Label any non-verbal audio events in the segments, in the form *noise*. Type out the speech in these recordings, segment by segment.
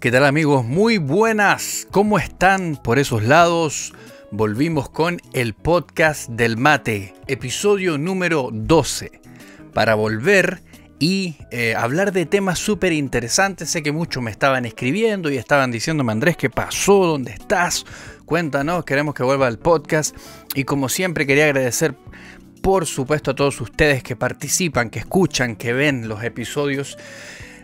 ¿Qué tal amigos? Muy buenas. ¿Cómo están por esos lados? Volvimos con el podcast del mate, episodio número 12, para volver y eh, hablar de temas súper interesantes. Sé que muchos me estaban escribiendo y estaban diciéndome, Andrés, ¿qué pasó? ¿Dónde estás? Cuéntanos, queremos que vuelva al podcast. Y como siempre quería agradecer por supuesto a todos ustedes que participan, que escuchan, que ven los episodios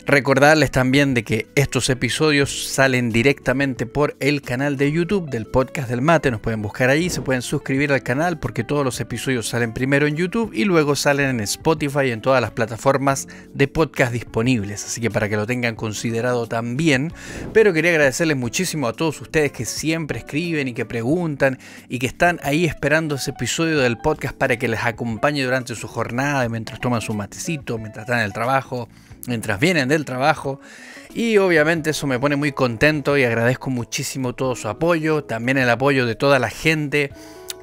Recordarles también de que estos episodios salen directamente por el canal de YouTube del podcast del mate. Nos pueden buscar allí, se pueden suscribir al canal porque todos los episodios salen primero en YouTube y luego salen en Spotify y en todas las plataformas de podcast disponibles. Así que para que lo tengan considerado también. Pero quería agradecerles muchísimo a todos ustedes que siempre escriben y que preguntan y que están ahí esperando ese episodio del podcast para que les acompañe durante su jornada, mientras toman su matecito, mientras están en el trabajo mientras vienen del trabajo. Y obviamente eso me pone muy contento y agradezco muchísimo todo su apoyo, también el apoyo de toda la gente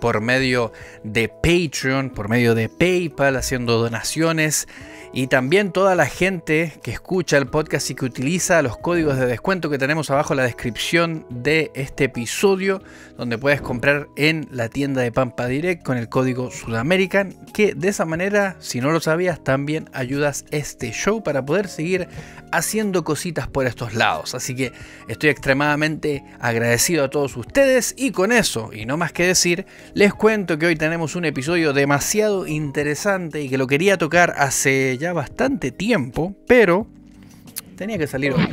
por medio de Patreon, por medio de PayPal, haciendo donaciones, y también toda la gente que escucha el podcast y que utiliza los códigos de descuento que tenemos abajo en la descripción de este episodio, donde puedes comprar en la tienda de Pampa Direct con el código Sudamerican, que de esa manera, si no lo sabías, también ayudas este show para poder seguir haciendo cositas por estos lados. Así que estoy extremadamente agradecido a todos ustedes y con eso, y no más que decir, les cuento que hoy tenemos un episodio demasiado interesante y que lo quería tocar hace ya bastante tiempo, pero tenía que salir hoy.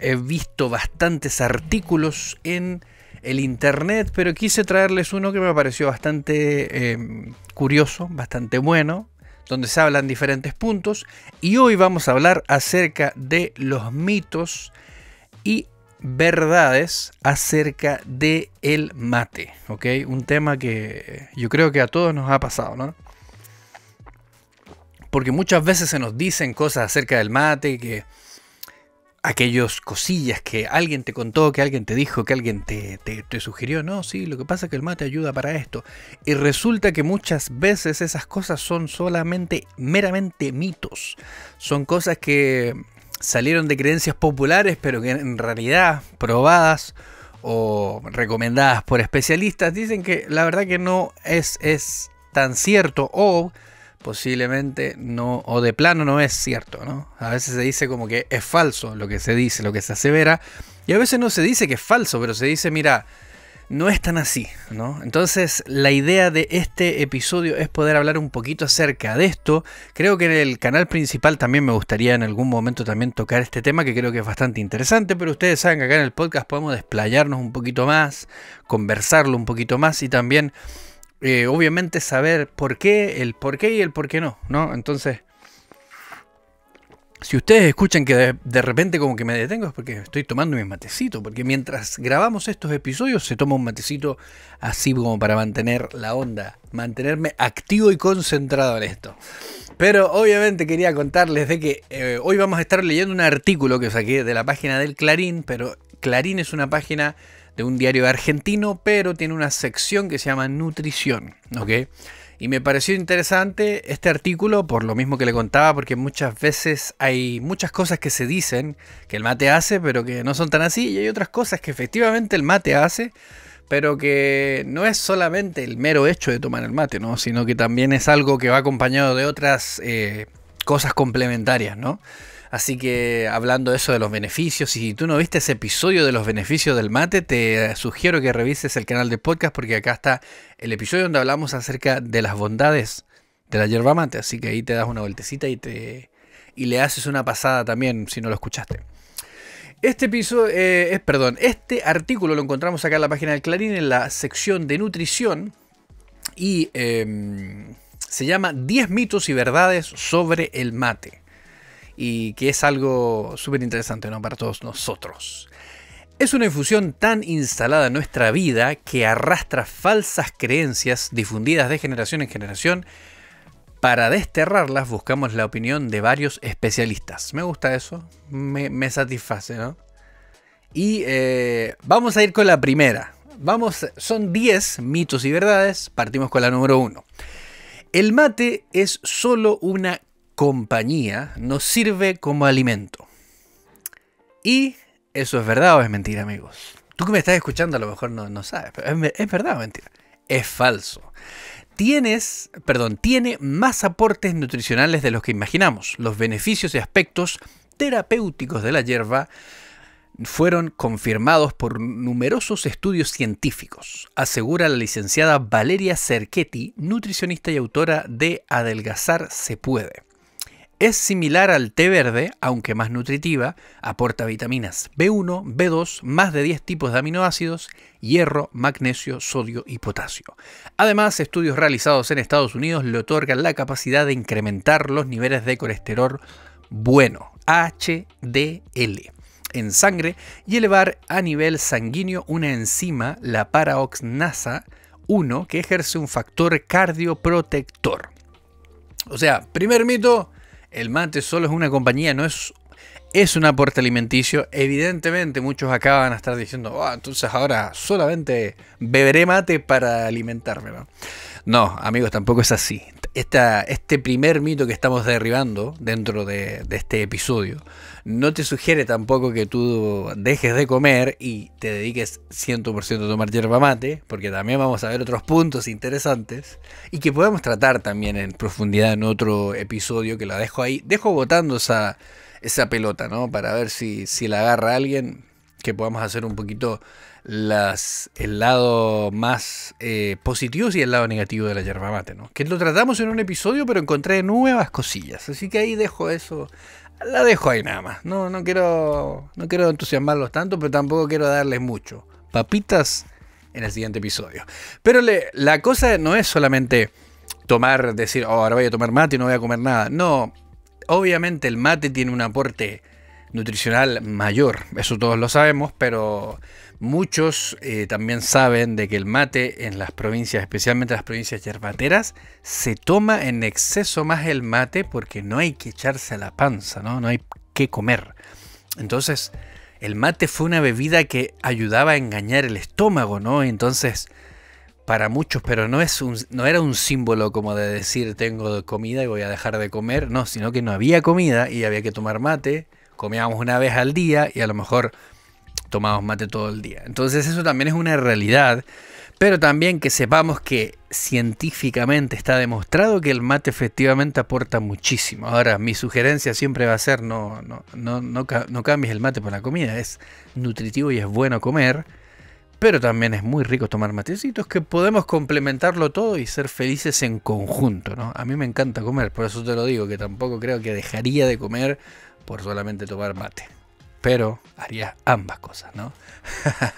He visto bastantes artículos en el internet, pero quise traerles uno que me pareció bastante em, curioso, bastante bueno, donde se hablan diferentes puntos. Y hoy vamos a hablar acerca de los mitos y verdades acerca de el mate, ¿ok? Un tema que yo creo que a todos nos ha pasado, Porque muchas veces se nos dicen cosas acerca del mate, que aquellos cosillas que alguien te contó, que alguien te dijo, que alguien te, te, te sugirió, no, sí, lo que pasa es que el mate ayuda para esto. Y resulta que muchas veces esas cosas son solamente meramente mitos, son cosas que salieron de creencias populares, pero que en realidad probadas o recomendadas por especialistas, dicen que la verdad que no es, es tan cierto o posiblemente no, o de plano no es cierto, ¿no? A veces se dice como que es falso lo que se dice, lo que se asevera, y a veces no se dice que es falso, pero se dice, mira, no es tan así, ¿no? Entonces, la idea de este episodio es poder hablar un poquito acerca de esto. Creo que en el canal principal también me gustaría en algún momento también tocar este tema, que creo que es bastante interesante, pero ustedes saben que acá en el podcast podemos desplayarnos un poquito más, conversarlo un poquito más y también, eh, obviamente, saber por qué, el por qué y el por qué no, ¿no? Entonces, si ustedes escuchan que de, repente como que me detengo es porque estoy tomando mi matecito, porque mientras grabamos estos episodios se toma un matecito así como para mantener la onda, mantenerme activo y concentrado en esto. Pero obviamente quería contarles de que eh, hoy vamos a estar leyendo un artículo que saqué de la página del Clarín, pero Clarín es una página de un diario argentino, pero tiene una sección que se llama nutrición, ¿ok? Y me pareció interesante este artículo por lo mismo que le contaba, porque muchas veces hay muchas cosas que se dicen que el mate hace, pero que no son tan así, y hay otras cosas que efectivamente el mate hace, pero que no es solamente el mero hecho de tomar el mate, ¿no? sino que también es algo que va acompañado de otras eh, cosas complementarias, ¿no? Así que hablando de eso de los beneficios, si tú no viste ese episodio de los beneficios del mate, te sugiero que revises el canal de podcast porque acá está el episodio donde hablamos acerca de las bondades de la yerba mate. Así que ahí te das una vueltecita y, te, y le haces una pasada también si no lo escuchaste. Este piso eh, es, perdón, este artículo lo encontramos acá en la página del Clarín en la sección de nutrición y em, se llama 10 mitos y verdades sobre el mate y que es algo súper interesante ¿no? para todos nosotros. Es una infusión tan instalada en nuestra vida que arrastra falsas creencias difundidas de generación en generación. Para desterrarlas buscamos la opinión de varios especialistas. Me gusta eso, me, satisface, ¿no? Y eh, vamos a ir con la primera. Vamos, son 10 mitos y verdades, partimos con la número 1. El mate es solo una compañía nos sirve como alimento. Y eso es verdad o es mentira, amigos. Tú que me estás escuchando a lo mejor no, no sabes, pero es, verdad o mentira. Es falso. Tienes, perdón, tiene más aportes nutricionales de los que imaginamos. Los beneficios y aspectos terapéuticos de la hierba fueron confirmados por numerosos estudios científicos, asegura la licenciada Valeria Cerchetti, nutricionista y autora de Adelgazar se puede. Es similar al té verde, aunque más nutritiva, aporta vitaminas B1, B2, más de 10 tipos de aminoácidos, hierro, magnesio, sodio y potasio. Además, estudios realizados en Estados Unidos le otorgan la capacidad de incrementar los niveles de colesterol bueno, HDL, en sangre y elevar a nivel sanguíneo una enzima, la paraoxnasa 1, que ejerce un factor cardioprotector. O sea, primer mito, el mate solo es una compañía, no es, es un aporte alimenticio. Evidentemente muchos acaban a estar diciendo, ah, entonces ahora solamente beberé mate para alimentarme. No, amigos, tampoco es así. este primer mito que estamos derribando dentro de este episodio no te sugiere tampoco que tú dejes de comer y te dediques 100% a tomar yerba mate, porque también vamos a ver otros puntos interesantes y que podemos tratar también en profundidad en otro episodio que la dejo ahí. Dejo botando esa, esa pelota, ¿no? Para ver si, la agarra alguien, que podamos hacer un poquito las, el lado más eh, positivo y el lado negativo de la yerba mate, ¿no? Que lo tratamos en un episodio, pero encontré nuevas cosillas. Así que ahí dejo eso la dejo ahí nada más. No, no quiero, no quiero entusiasmarlos tanto, pero tampoco quiero darles mucho. Papitas en el siguiente episodio. Pero la cosa no es solamente tomar, decir, oh, ahora voy a tomar mate y no voy a comer nada. No, obviamente el mate tiene un aporte nutricional mayor. Eso todos lo sabemos, pero muchos eh, también saben de que el mate en las provincias, especialmente las provincias yerbateras, se toma en exceso más el mate porque no hay que echarse a la panza, ¿no? No hay que comer. Entonces, el mate fue una bebida que ayudaba a engañar el estómago, ¿no? Entonces, para muchos, pero no, es un, no era un símbolo como de decir tengo comida y voy a dejar de comer, no, sino que no había comida y había que tomar mate comíamos una vez al día y a lo mejor tomamos mate todo el día. Entonces eso también es una realidad, pero también que sepamos que científicamente está demostrado que el mate efectivamente aporta muchísimo. Ahora, mi sugerencia siempre va a ser no, no, cambies el mate por la comida, es nutritivo y es bueno comer. Pero también es muy rico tomar matecitos que podemos complementarlo todo y ser felices en conjunto, A mí me encanta comer, por eso te lo digo, que tampoco creo que dejaría de comer por solamente tomar mate. Pero haría ambas cosas, ¿no?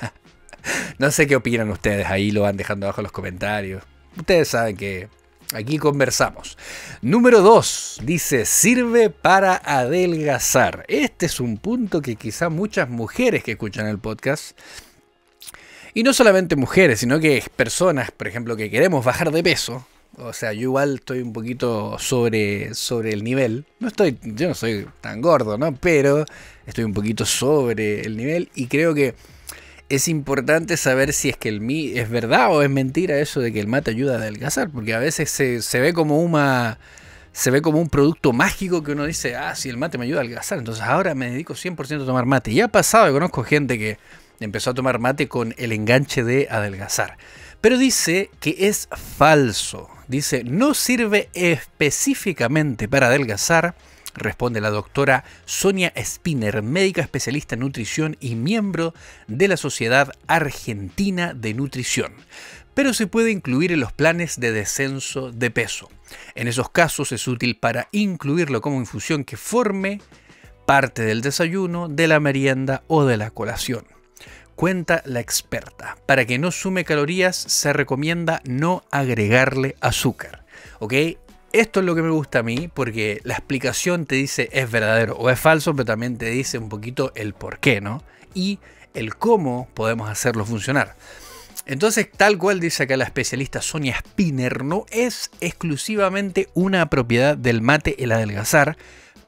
*laughs* no sé qué opinan ustedes, ahí lo van dejando abajo en los comentarios. Ustedes saben que aquí conversamos. Número 2, dice, sirve para adelgazar. Este es un punto que quizá muchas mujeres que escuchan el podcast y no solamente mujeres, sino que personas, por ejemplo, que queremos bajar de peso, o sea, yo igual estoy un poquito sobre, sobre el nivel. No estoy, yo no soy tan gordo, ¿no? Pero estoy un poquito sobre el nivel y creo que es importante saber si es que el mi es verdad o es mentira eso de que el mate ayuda a adelgazar, porque a veces se, ve como una se ve como un producto mágico que uno dice, ah, si el mate me ayuda a adelgazar, entonces ahora me dedico 100% a tomar mate. Y ha pasado, yo conozco gente que empezó a tomar mate con el enganche de adelgazar. Pero dice que es falso. Dice, no sirve específicamente para adelgazar, responde la doctora Sonia Spinner, médica especialista en nutrición y miembro de la Sociedad Argentina de Nutrición, pero se puede incluir en los planes de descenso de peso. En esos casos es útil para incluirlo como infusión que forme parte del desayuno, de la merienda o de la colación cuenta la experta. Para que no sume calorías se recomienda no agregarle azúcar. ¿Ok? Esto es lo que me gusta a mí porque la explicación te dice es verdadero o es falso, pero también te dice un poquito el por qué, ¿no? Y el cómo podemos hacerlo funcionar. Entonces, tal cual dice acá la especialista Sonia Spinner, no es exclusivamente una propiedad del mate el adelgazar,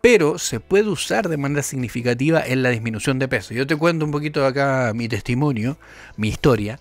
pero se puede usar de manera significativa en la disminución de peso. Yo te cuento un poquito acá mi testimonio, mi historia.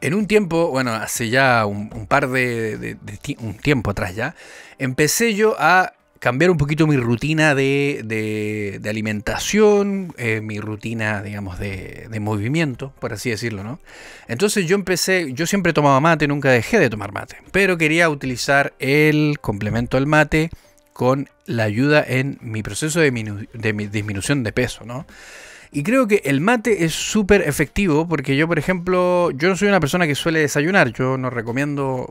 En un tiempo, bueno, hace ya un, par de, un tiempo atrás ya, empecé yo a cambiar un poquito mi rutina de, alimentación, eh, mi rutina, digamos, de, de, movimiento, por así decirlo, ¿no? Entonces yo empecé, yo siempre tomaba mate, nunca dejé de tomar mate, pero quería utilizar el complemento al mate con la ayuda en mi proceso de, mi disminución de peso, Y creo que el mate es súper efectivo porque yo, por ejemplo, yo no soy una persona que suele desayunar. Yo no recomiendo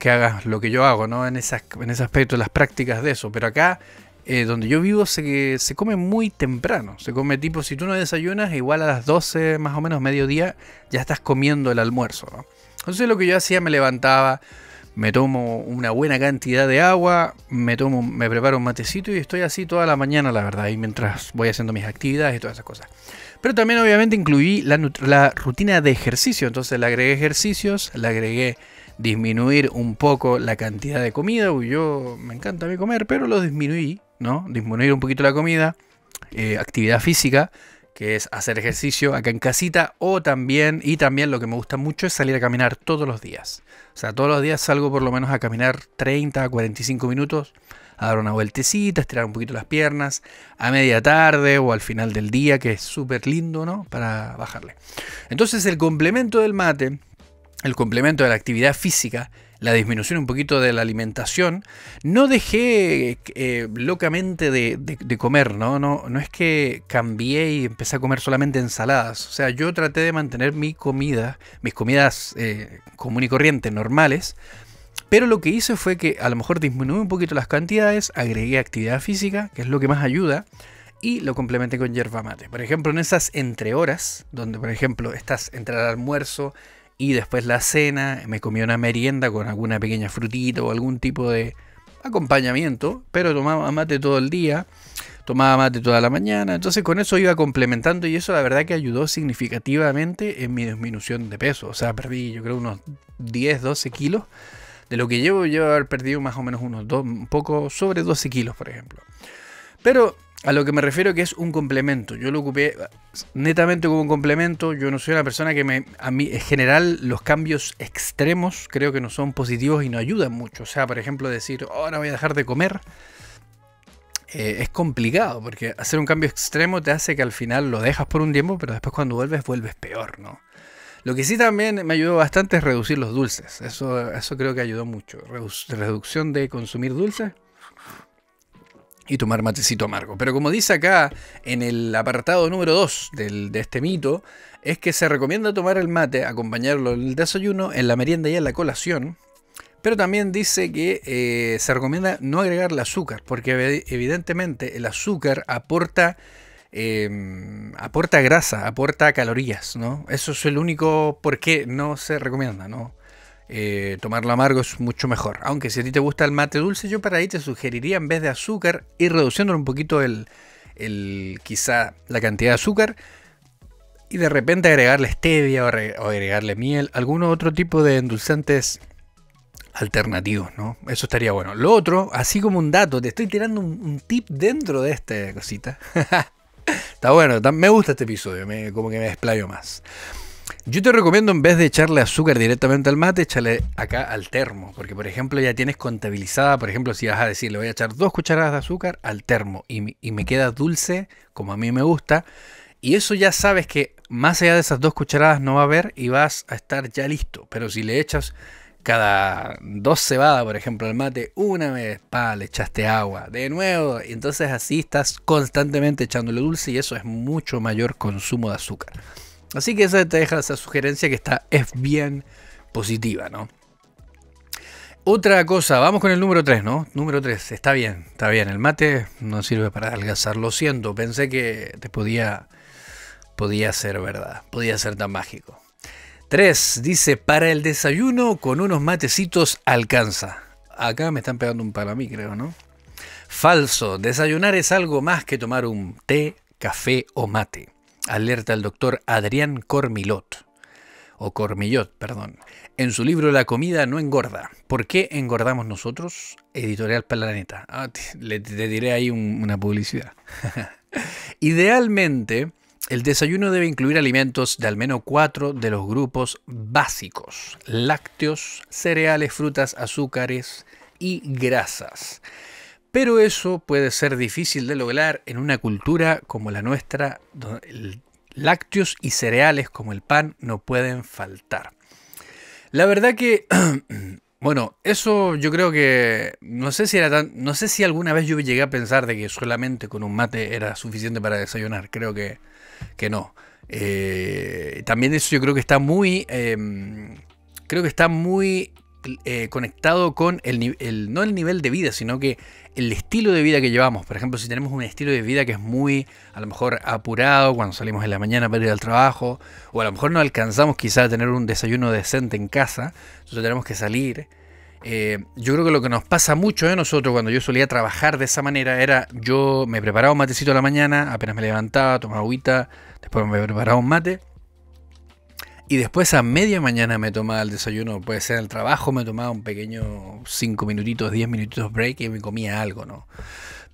que hagas lo que yo hago, ¿no? En, en ese aspecto, las prácticas de eso. Pero acá, eh, donde yo vivo, se, se come muy temprano. Se come tipo, si tú no desayunas, igual a las 12, más o menos mediodía, ya estás comiendo el almuerzo, ¿no? Entonces lo que yo hacía, me levantaba me tomo una buena cantidad de agua, me tomo, me preparo un matecito y estoy así toda la mañana, la verdad, y mientras voy haciendo mis actividades y todas esas cosas. Pero también obviamente incluí la, rutina de ejercicio, entonces le agregué ejercicios, le agregué disminuir un poco la cantidad de comida, yo me encanta a comer, pero lo disminuí, ¿no? Disminuir un poquito la comida, eh, actividad física, que es hacer ejercicio acá en casita o también, y también lo que me gusta mucho es salir a caminar todos los días. O sea, todos los días salgo por lo menos a caminar 30 a 45 minutos, a dar una vueltecita, estirar un poquito las piernas, a media tarde o al final del día, que es súper lindo, ¿no? Para bajarle. Entonces el complemento del mate, el complemento de la actividad física, la disminución un poquito de la alimentación, no dejé eh, locamente de, comer, ¿no? ¿no? No es que cambié y empecé a comer solamente ensaladas. O sea, yo traté de mantener mi comida, mis comidas eh, común y corriente, normales. Pero lo que hice fue que a lo mejor disminuí un poquito las cantidades, agregué actividad física, que es lo que más ayuda, y lo complementé con yerba mate. Por ejemplo, en esas entre horas donde por ejemplo estás entre el almuerzo, y después la cena, me comí una merienda con alguna pequeña frutita o algún tipo de acompañamiento, pero tomaba mate todo el día, tomaba mate toda la mañana, entonces con eso iba complementando y eso la verdad que ayudó significativamente en mi disminución de peso, o sea, perdí yo creo unos 10, 12 kilos, de lo que llevo, llevo haber perdido más o menos unos dos, un poco sobre 12 kilos, por ejemplo. Pero a lo que me refiero que es un complemento. Yo lo ocupé netamente como un complemento. Yo no soy una persona que me... A mí, en general, los cambios extremos creo que no son positivos y no ayudan mucho. O sea, por ejemplo, decir, ahora oh, voy a dejar de comer. Eh, es complicado, porque hacer un cambio extremo te hace que al final lo dejas por un tiempo, pero después cuando vuelves, vuelves peor, ¿no? Lo que sí también me ayudó bastante es reducir los dulces. Eso, eso creo que ayudó mucho. Reducción de consumir dulces y tomar matecito amargo. Pero como dice acá en el apartado número 2 de este mito, es que se recomienda tomar el mate, acompañarlo en el desayuno, en la merienda y en la colación. Pero también dice que eh, se recomienda no agregarle azúcar, porque evidentemente el azúcar aporta, em, aporta grasa, aporta calorías, ¿no? Eso es el único por qué no se recomienda, ¿no? Eh, tomarlo amargo es mucho mejor. Aunque si a ti te gusta el mate dulce, yo para ahí te sugeriría en vez de azúcar ir reduciendo un poquito el, el, quizá la cantidad de azúcar y de repente agregarle stevia o, agregarle miel, algún otro tipo de endulzantes alternativos, ¿no? Eso estaría bueno. Lo otro, así como un dato, te estoy tirando un, tip dentro de esta cosita. *laughs* Está bueno, me gusta este episodio, como que me desplayo más. Yo te recomiendo en vez de echarle azúcar directamente al mate, echarle acá al termo, porque por ejemplo ya tienes contabilizada, por ejemplo si vas a decir le voy a echar dos cucharadas de azúcar al termo y, y me queda dulce como a mí me gusta, y eso ya sabes que más allá de esas dos cucharadas no va a haber y vas a estar ya listo, pero si le echas cada dos cebadas, por ejemplo, al mate, una vez, pa, le echaste agua, de nuevo, entonces así estás constantemente echándole dulce y eso es mucho mayor consumo de azúcar. Así que esa te deja esa sugerencia que está, es bien positiva, ¿no? Otra cosa, vamos con el número 3, ¿no? Número 3, está bien, está bien. El mate no sirve para adelgazar, lo siento. Pensé que te podía, podía ser verdad, podía ser tan mágico. 3, dice, para el desayuno con unos matecitos alcanza. Acá me están pegando un palo a mí, creo, ¿no? Falso, desayunar es algo más que tomar un té, café o mate alerta el doctor Adrián Cormillot, o Cormillot, perdón, en su libro La comida no engorda. ¿Por qué engordamos nosotros? Editorial Planeta. Ah, te, le, diré ahí una publicidad. *laughs* Idealmente, el desayuno debe incluir alimentos de al menos cuatro de los grupos básicos: lácteos, cereales, frutas, azúcares y grasas. Pero eso puede ser difícil de lograr en una cultura como la nuestra, donde lácteos y cereales como el pan no pueden faltar. La verdad que, *clears throat* bueno, eso yo creo que no sé si era tan, no sé si alguna vez yo llegué a pensar de que solamente con un mate era suficiente para desayunar. Creo que, que no. Eh, también eso yo creo que está muy, em, creo que está muy eh, conectado con el, el, no el nivel de vida, sino que el estilo de vida que llevamos. Por ejemplo, si tenemos un estilo de vida que es muy, a lo mejor, apurado cuando salimos en la mañana para ir al trabajo, o a lo mejor no alcanzamos quizás a tener un desayuno decente en casa, entonces tenemos que salir. Eh, yo creo que lo que nos pasa mucho de nosotros cuando yo solía trabajar de esa manera era yo me preparaba un matecito a la mañana, apenas me levantaba, tomaba agüita, después me preparaba un mate y después a media mañana me tomaba el desayuno, puede ser el trabajo, me tomaba un pequeño 5 minutitos, 10 minutitos break y me comía algo, ¿no?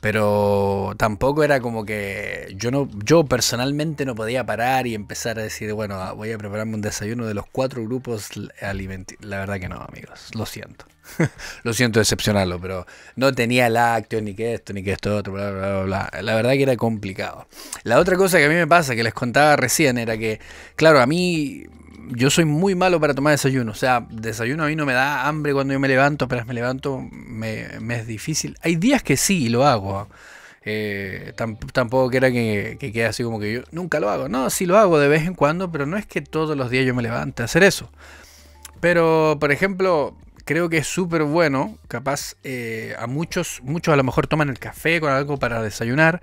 Pero tampoco era como que yo no yo personalmente no podía parar y empezar a decir, bueno, ah, voy a prepararme un desayuno de los cuatro grupos alimenticios. La verdad que no, amigos, lo siento. *laughs* lo siento decepcionarlo, pero no tenía lácteos ni que esto, ni que esto, otro, bla, bla, bla. La verdad que era complicado. La otra cosa que a mí me pasa, que les contaba recién, era que, claro, a mí yo soy muy malo para tomar desayuno. O sea, desayuno a mí no me da hambre cuando yo me levanto, pero me levanto me, es difícil. Hay días que sí lo hago. Eh, tampoco que era que, quede así como que yo nunca lo hago. No, sí lo hago de vez en cuando, pero no es que todos los días yo me levante a hacer eso. Pero, por ejemplo, creo que es súper bueno. Capaz eh, a muchos, muchos a lo mejor toman el café con algo para desayunar.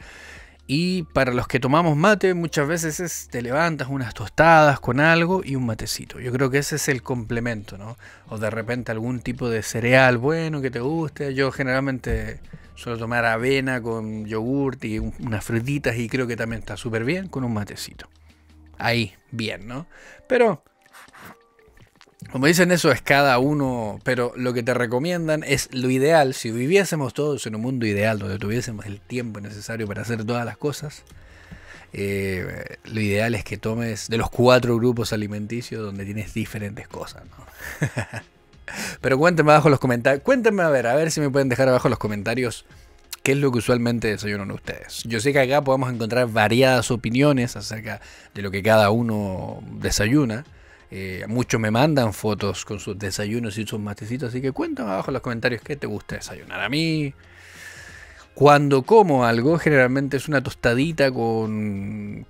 Y para los que tomamos mate, muchas veces es, te levantas unas tostadas con algo y un matecito. Yo creo que ese es el complemento, ¿no? O de repente algún tipo de cereal bueno que te guste. Yo generalmente suelo tomar avena con yogurt y unas frutitas y creo que también está súper bien con un matecito. Ahí, bien, ¿no? Pero como dicen eso es cada uno, pero lo que te recomiendan es lo ideal, si viviésemos todos en un mundo ideal donde tuviésemos el tiempo necesario para hacer todas las cosas, eh, lo ideal es que tomes de los cuatro grupos alimenticios donde tienes diferentes cosas. *laughs* pero cuéntenme abajo los comentarios, cuéntenme a ver, a ver si me pueden dejar abajo los comentarios qué es lo que usualmente desayunan ustedes. Yo sé que acá podemos encontrar variadas opiniones acerca de lo que cada uno desayuna. Eh, muchos me mandan fotos con sus desayunos y sus matecitos, así que cuéntame abajo en los comentarios qué te gusta desayunar. A mí, cuando como algo, generalmente es una tostadita con,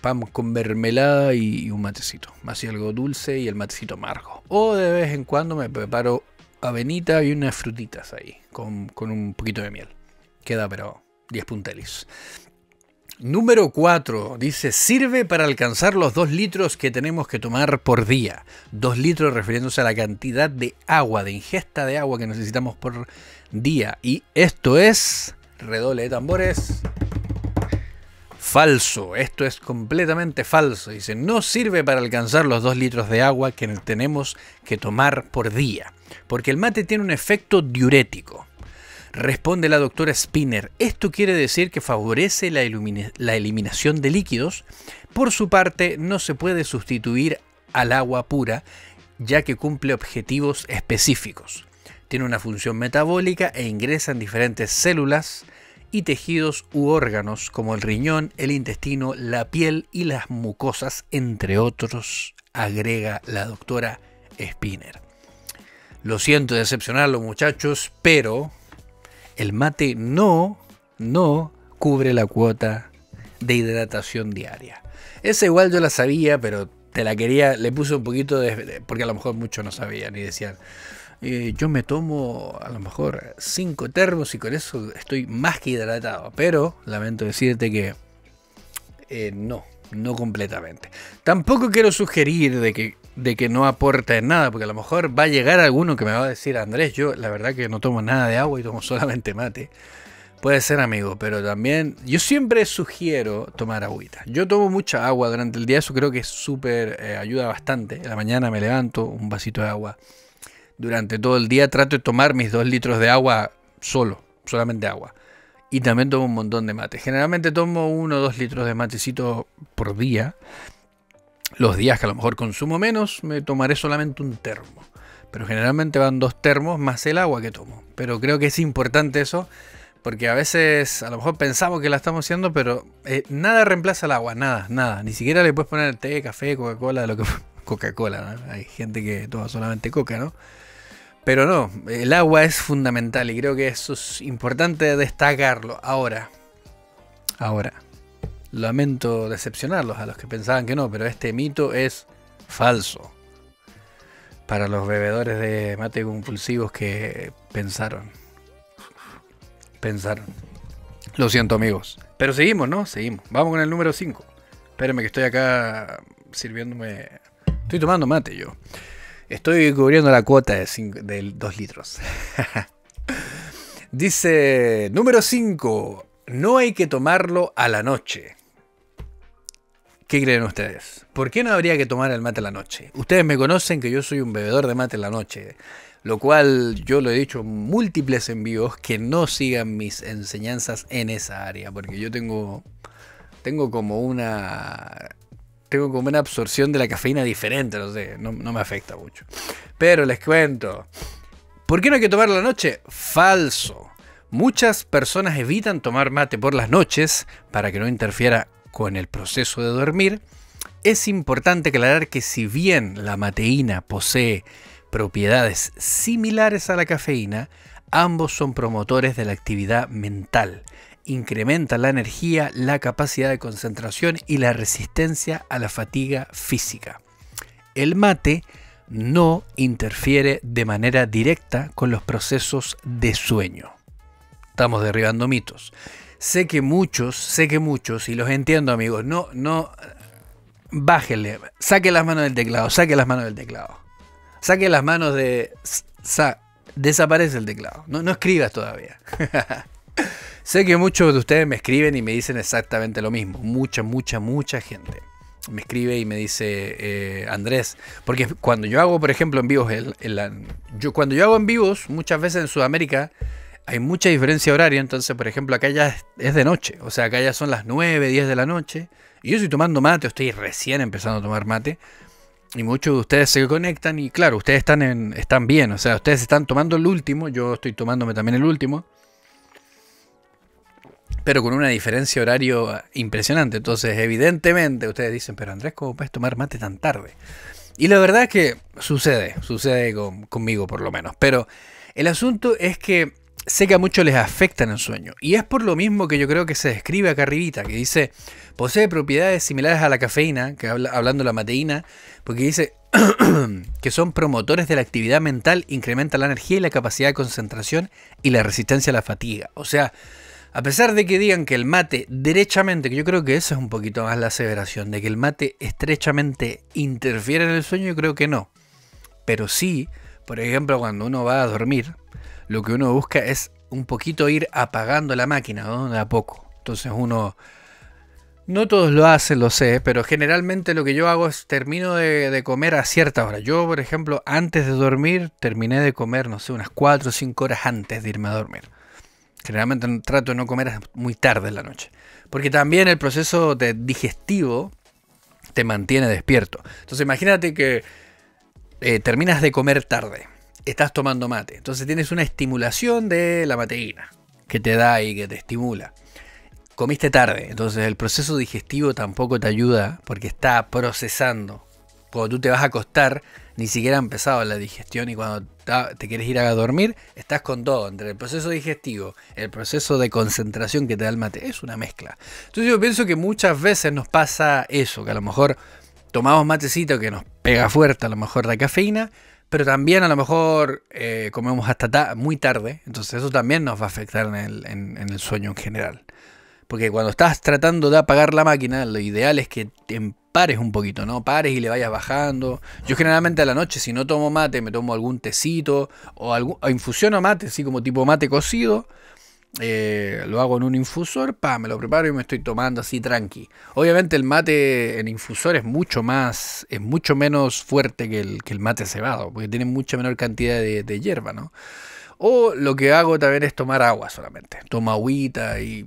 pan con mermelada y, un matecito. Más algo dulce y el matecito amargo. O de vez en cuando me preparo avenita y unas frutitas ahí, con, con un poquito de miel. Queda pero 10 puntelis. Número 4. Dice, sirve para alcanzar los 2 litros que tenemos que tomar por día. 2 litros refiriéndose a la cantidad de agua, de ingesta de agua que necesitamos por día. Y esto es, redoble de tambores, falso. Esto es completamente falso. Dice, no sirve para alcanzar los 2 litros de agua que tenemos que tomar por día. Porque el mate tiene un efecto diurético. Responde la doctora Spinner, esto quiere decir que favorece la, eliminación de líquidos. Por su parte, no se puede sustituir al agua pura, ya que cumple objetivos específicos. Tiene una función metabólica e ingresa en diferentes células y tejidos u órganos como el riñón, el intestino, la piel y las mucosas, entre otros, agrega la doctora Spinner. Lo siento decepcionarlo muchachos, pero el mate no, no cubre la cuota de hidratación diaria. Esa igual yo la sabía, pero te la quería, le puse un poquito de... porque a lo mejor muchos no sabían y decían, eh, yo me tomo a lo mejor 5 termos y con eso estoy más que hidratado, pero lamento decirte que eh, no, no completamente. Tampoco quiero sugerir de que, de que no aporte nada, porque a lo mejor va a llegar alguno que me va a decir, Andrés, yo la verdad que no tomo nada de agua y tomo *laughs* solamente mate. Puede ser amigo, pero también yo siempre sugiero tomar agüita. Yo tomo mucha agua durante el día, eso creo que es súper, eh, ayuda bastante. En la mañana me levanto, un vasito de agua. Durante todo el día trato de tomar mis dos litros de agua solo, solamente agua y también tomo un montón de mate. Generalmente tomo uno o dos litros de matecito por día. Los días que a lo mejor consumo menos, me tomaré solamente un termo. Pero generalmente van dos termos más el agua que tomo. Pero creo que es importante eso, porque a veces a lo mejor pensamos que la estamos haciendo, pero eh, nada reemplaza el agua, nada, nada. Ni siquiera le puedes poner té, café, Coca-Cola, lo que Coca-Cola, ¿no? Hay gente que toma solamente coca, ¿no? Pero no, el agua es fundamental y creo que eso es importante destacarlo. Ahora, ahora, lamento decepcionarlos a los que pensaban que no, pero este mito es falso. Para los bebedores de mate compulsivos que pensaron. Pensaron. Lo siento amigos. Pero seguimos, ¿no? Seguimos. Vamos con el número 5. Espérenme que estoy acá sirviéndome... Estoy tomando mate yo. Estoy cubriendo la cuota de, cinco, 2 litros. *laughs* Dice, número 5, no hay que tomarlo a la noche. ¿Qué creen ustedes? ¿Por qué no habría que tomar el mate a la noche? Ustedes me conocen que yo soy un bebedor de mate a la noche, lo cual yo lo he dicho en múltiples envíos que no sigan mis enseñanzas en esa área, porque yo tengo, tengo como una tengo como una absorción de la cafeína diferente, no sé, no, me afecta mucho. Pero les cuento, ¿por qué no hay que tomar la noche? Falso. Muchas personas evitan tomar mate por las noches para que no interfiera con el proceso de dormir. Es importante aclarar que si bien la mateína posee propiedades similares a la cafeína, ambos son promotores de la actividad mental incrementa la energía, la capacidad de concentración y la resistencia a la fatiga física. El mate no interfiere de manera directa con los procesos de sueño. Estamos derribando mitos. Sé que muchos, sé que muchos, y los entiendo amigos, no, no, bájenle, saque las manos del teclado, saque las manos del teclado, saque las manos de... Sa, desaparece el teclado, no, no escribas todavía. *laughs* Sé que muchos de ustedes me escriben y me dicen exactamente lo mismo. Mucha, mucha, mucha gente me escribe y me dice eh, Andrés, porque cuando yo hago, por ejemplo, en vivos, cuando yo hago en vivos, muchas veces en Sudamérica hay mucha diferencia horaria, entonces, por ejemplo, acá ya es de noche, o sea, acá ya son las 9, 10 de la noche, y yo estoy tomando mate, estoy recién empezando a tomar mate, y muchos de ustedes se conectan y claro, ustedes están, en, están bien, o sea, ustedes están tomando el último, yo estoy tomándome también el último pero con una diferencia horario impresionante. Entonces, evidentemente, ustedes dicen, pero Andrés, ¿cómo puedes tomar mate tan tarde? Y la verdad es que sucede, sucede conmigo por lo menos. Pero el asunto es que sé que a muchos les afecta en el sueño. Y es por lo mismo que yo creo que se describe acá arribita, que dice, posee propiedades similares a la cafeína, que habla, hablando la mateína, porque dice *clears throat* que son promotores de la actividad mental, incrementa la energía y la capacidad de concentración y la resistencia a la fatiga. O sea, a pesar de que digan que el mate derechamente, que yo creo que eso es un poquito más la aseveración, de que el mate estrechamente interfiere en el sueño, yo creo que no. Pero sí, por ejemplo, cuando uno va a dormir, lo que uno busca es un poquito ir apagando la máquina, ¿no? De a poco. Entonces uno... No todos lo hacen, lo sé, pero generalmente lo que yo hago es termino de, comer a cierta hora. Yo, por ejemplo, antes de dormir, terminé de comer, no sé, unas 4 o 5 horas antes de irme a dormir generalmente trato de no comer muy tarde en la noche. Porque también el proceso de digestivo te mantiene despierto. Entonces imagínate que eh, terminas de comer tarde, estás tomando mate. Entonces tienes una estimulación de la mateína que te da y que te estimula. Comiste tarde, entonces el proceso digestivo tampoco te ayuda porque está procesando. Cuando tú te vas a acostar, ni siquiera ha empezado la digestión y cuando te quieres ir a dormir, estás con todo, entre el proceso digestivo, el proceso de concentración que te da el mate, es una mezcla. Entonces yo pienso que muchas veces nos pasa eso, que a lo mejor tomamos matecito que nos pega fuerte a lo mejor la cafeína, pero también a lo mejor eh, comemos hasta muy tarde, entonces eso también nos va a afectar en el sueño en general. Porque cuando estás tratando de apagar la máquina, lo ideal es que te pares un poquito, ¿no? Pares y le vayas bajando. Yo generalmente a la noche, si no tomo mate, me tomo algún tecito o, algún, o infusiono mate, así como tipo mate cocido. Eh, lo hago en un infusor, pa, me lo preparo y me estoy tomando así tranqui. Obviamente el mate en infusor es mucho más, es mucho menos fuerte que el, que el mate cebado, porque tiene mucha menor cantidad de, de hierba, ¿no? O lo que hago también es tomar agua solamente. Tomo agüita y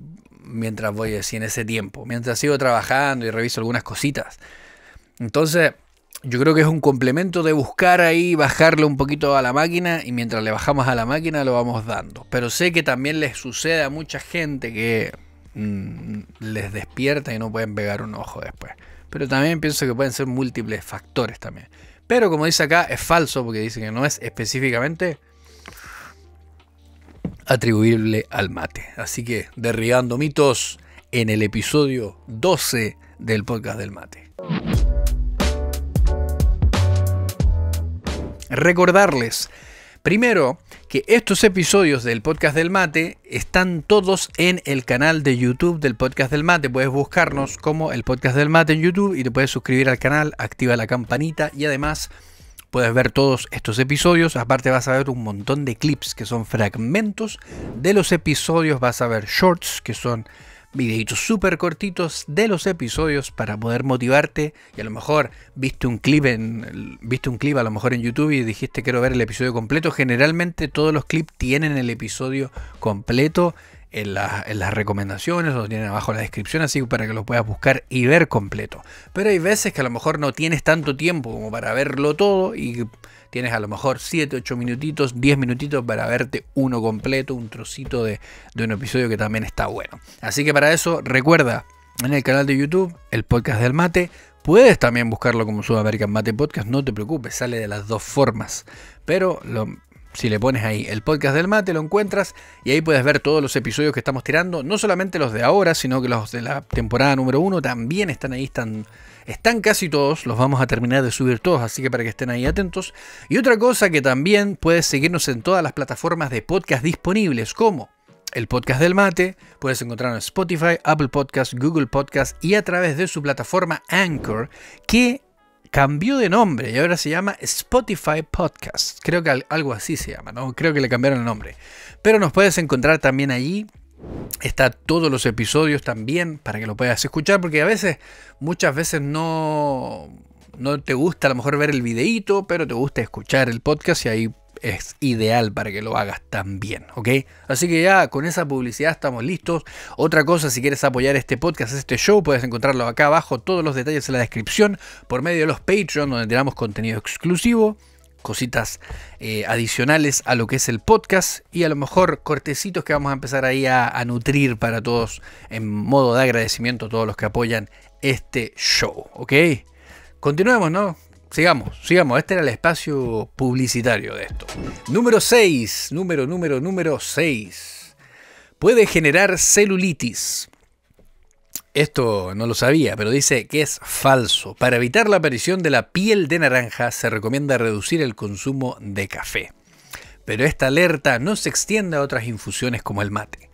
mientras voy así en ese tiempo, mientras sigo trabajando y reviso algunas cositas. Entonces, yo creo que es un complemento de buscar ahí, bajarle un poquito a la máquina y mientras le bajamos a la máquina lo vamos dando. Pero sé que también les sucede a mucha gente que mm, les despierta y no pueden pegar un ojo después. Pero también pienso que pueden ser múltiples factores también. Pero como dice acá, es falso porque dice que no es específicamente atribuible al mate. Así que derribando mitos en el episodio 12 del podcast del mate. Recordarles, primero, que estos episodios del podcast del mate están todos en el canal de YouTube del podcast del mate. Puedes buscarnos como el podcast del mate en YouTube y te puedes suscribir al canal, activa la campanita y además Puedes ver todos estos episodios, aparte vas a ver un montón de clips que son fragmentos de los episodios, vas a ver shorts que son videitos súper cortitos de los episodios para poder motivarte y a lo mejor viste un clip en viste un clip a lo mejor en YouTube y dijiste quiero ver el episodio completo. Generalmente todos los clips tienen el episodio completo en, las recomendaciones, lo tienen abajo en la descripción, así para que lo puedas buscar y ver completo. Pero hay veces que a lo mejor no tienes tanto tiempo como para verlo todo y tienes a lo mejor 7, 8 minutitos, 10 minutitos para verte uno completo, un trocito de, de un episodio que también está bueno. Así que para eso recuerda en el canal de YouTube, el podcast del mate, Puedes también buscarlo como Sudamerican Mate Podcast, no te preocupes, sale de las dos formas. Pero lo si le pones ahí el podcast del mate, lo encuentras y ahí puedes ver todos los episodios que estamos tirando. No solamente los de ahora, sino que los de la temporada número uno también están ahí, están, están casi todos. Los vamos a terminar de subir todos, así que para que estén ahí atentos. Y otra cosa que también puedes seguirnos en todas las plataformas de podcast disponibles, como el podcast del mate, puedes encontrar en Spotify, Apple Podcast, Google Podcast y a través de su plataforma Anchor, que cambió de nombre y ahora se llama Spotify Podcast. Creo que algo así se llama, ¿no? Creo que le cambiaron el nombre. Pero nos puedes encontrar también allí. Está todos los episodios también para que lo puedas escuchar, porque a veces, muchas veces no, no te gusta a lo mejor ver el videíto, pero te gusta escuchar el podcast y ahí es ideal para que lo hagas también, ¿ok? Así que ya con esa publicidad estamos listos. Otra cosa, si quieres apoyar este podcast, este show, puedes encontrarlo acá abajo, todos los detalles en la descripción, por medio de los Patreon, donde tenemos contenido exclusivo cositas eh, adicionales a lo que es el podcast y a lo mejor cortecitos que vamos a empezar ahí a, a, nutrir para todos en modo de agradecimiento a todos los que apoyan este show, ¿ok? Continuemos, ¿no? sigamos, sigamos. Este era el espacio publicitario de esto. Número 6, número, número, número 6. Puede generar celulitis. Esto no lo sabía, pero dice que es falso. Para evitar la aparición de la piel de naranja se recomienda reducir el consumo de café. Pero esta alerta no se extiende a otras infusiones como el mate.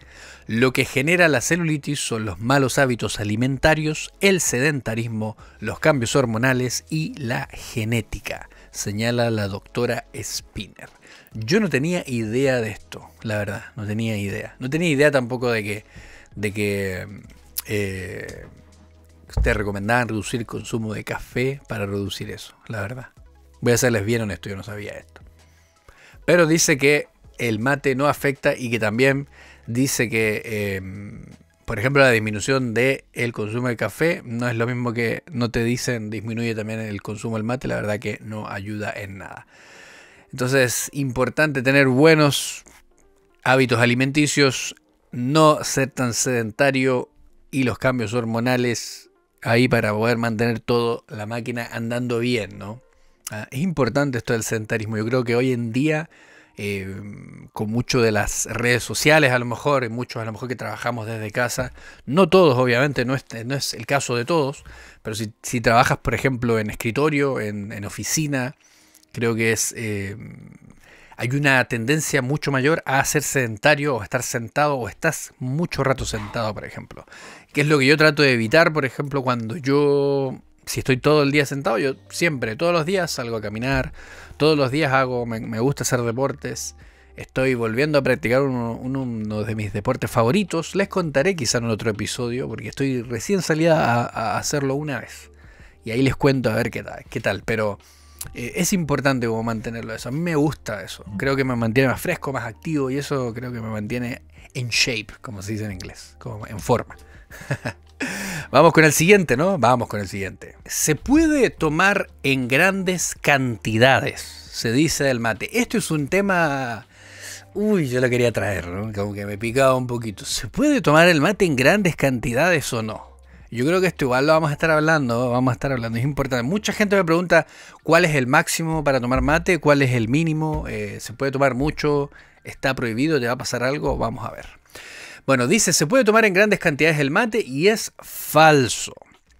Lo que genera la celulitis son los malos hábitos alimentarios, el sedentarismo, los cambios hormonales y la genética, señala la doctora Spinner. Yo no tenía idea de esto, la verdad, no tenía idea. No tenía idea tampoco de que, de que eh, te recomendaban reducir el consumo de café para reducir eso, la verdad. Voy a serles bien honesto, yo no sabía esto. Pero dice que el mate no afecta y que también dice que, eh, por ejemplo, la disminución del el consumo de café no es lo mismo que no te dicen disminuye también el consumo del mate, la verdad que no ayuda en nada. Entonces es importante tener buenos hábitos alimenticios, no ser tan sedentario y los cambios hormonales ahí para poder mantener toda la máquina andando bien, ¿no? Ah, es importante esto del sedentarismo. Yo creo que hoy en día Em, con mucho de las redes sociales a lo mejor, y muchos a lo mejor que trabajamos desde casa, no todos obviamente, no es, no es el caso de todos, pero si, trabajas por ejemplo en escritorio, en, oficina, creo que es... Em, hay una tendencia mucho mayor a ser sedentario o estar sentado o estás mucho rato sentado, por ejemplo. Que es lo que yo trato de evitar, por ejemplo, cuando yo si estoy todo el día sentado, yo siempre, todos los días salgo a caminar, todos los días hago, me, gusta hacer deportes, estoy volviendo a practicar uno, de mis deportes favoritos, les contaré quizá en otro episodio, porque estoy recién salida a, hacerlo una vez. Y ahí les cuento a ver qué tal, pero eh, es importante como mantenerlo eso, a mí me gusta eso, creo que me mantiene más fresco, más activo y eso creo que me mantiene en shape, como se dice en inglés, como en forma. *laughs* Vamos con el siguiente, ¿no? Vamos con el siguiente. Se puede tomar en grandes cantidades, se dice del mate. Esto es un tema... Uy, yo lo quería traer, ¿no? Como que me picaba un poquito. ¿Se puede tomar el mate en grandes cantidades o no? Yo creo que esto igual lo vamos a estar hablando, vamos a estar hablando, es importante. Mucha gente me pregunta cuál es el máximo para tomar mate, cuál es el mínimo, eh, se puede tomar mucho, está prohibido, te va a pasar algo, vamos a ver. Bueno, dice, se puede tomar en grandes cantidades el mate y es falso.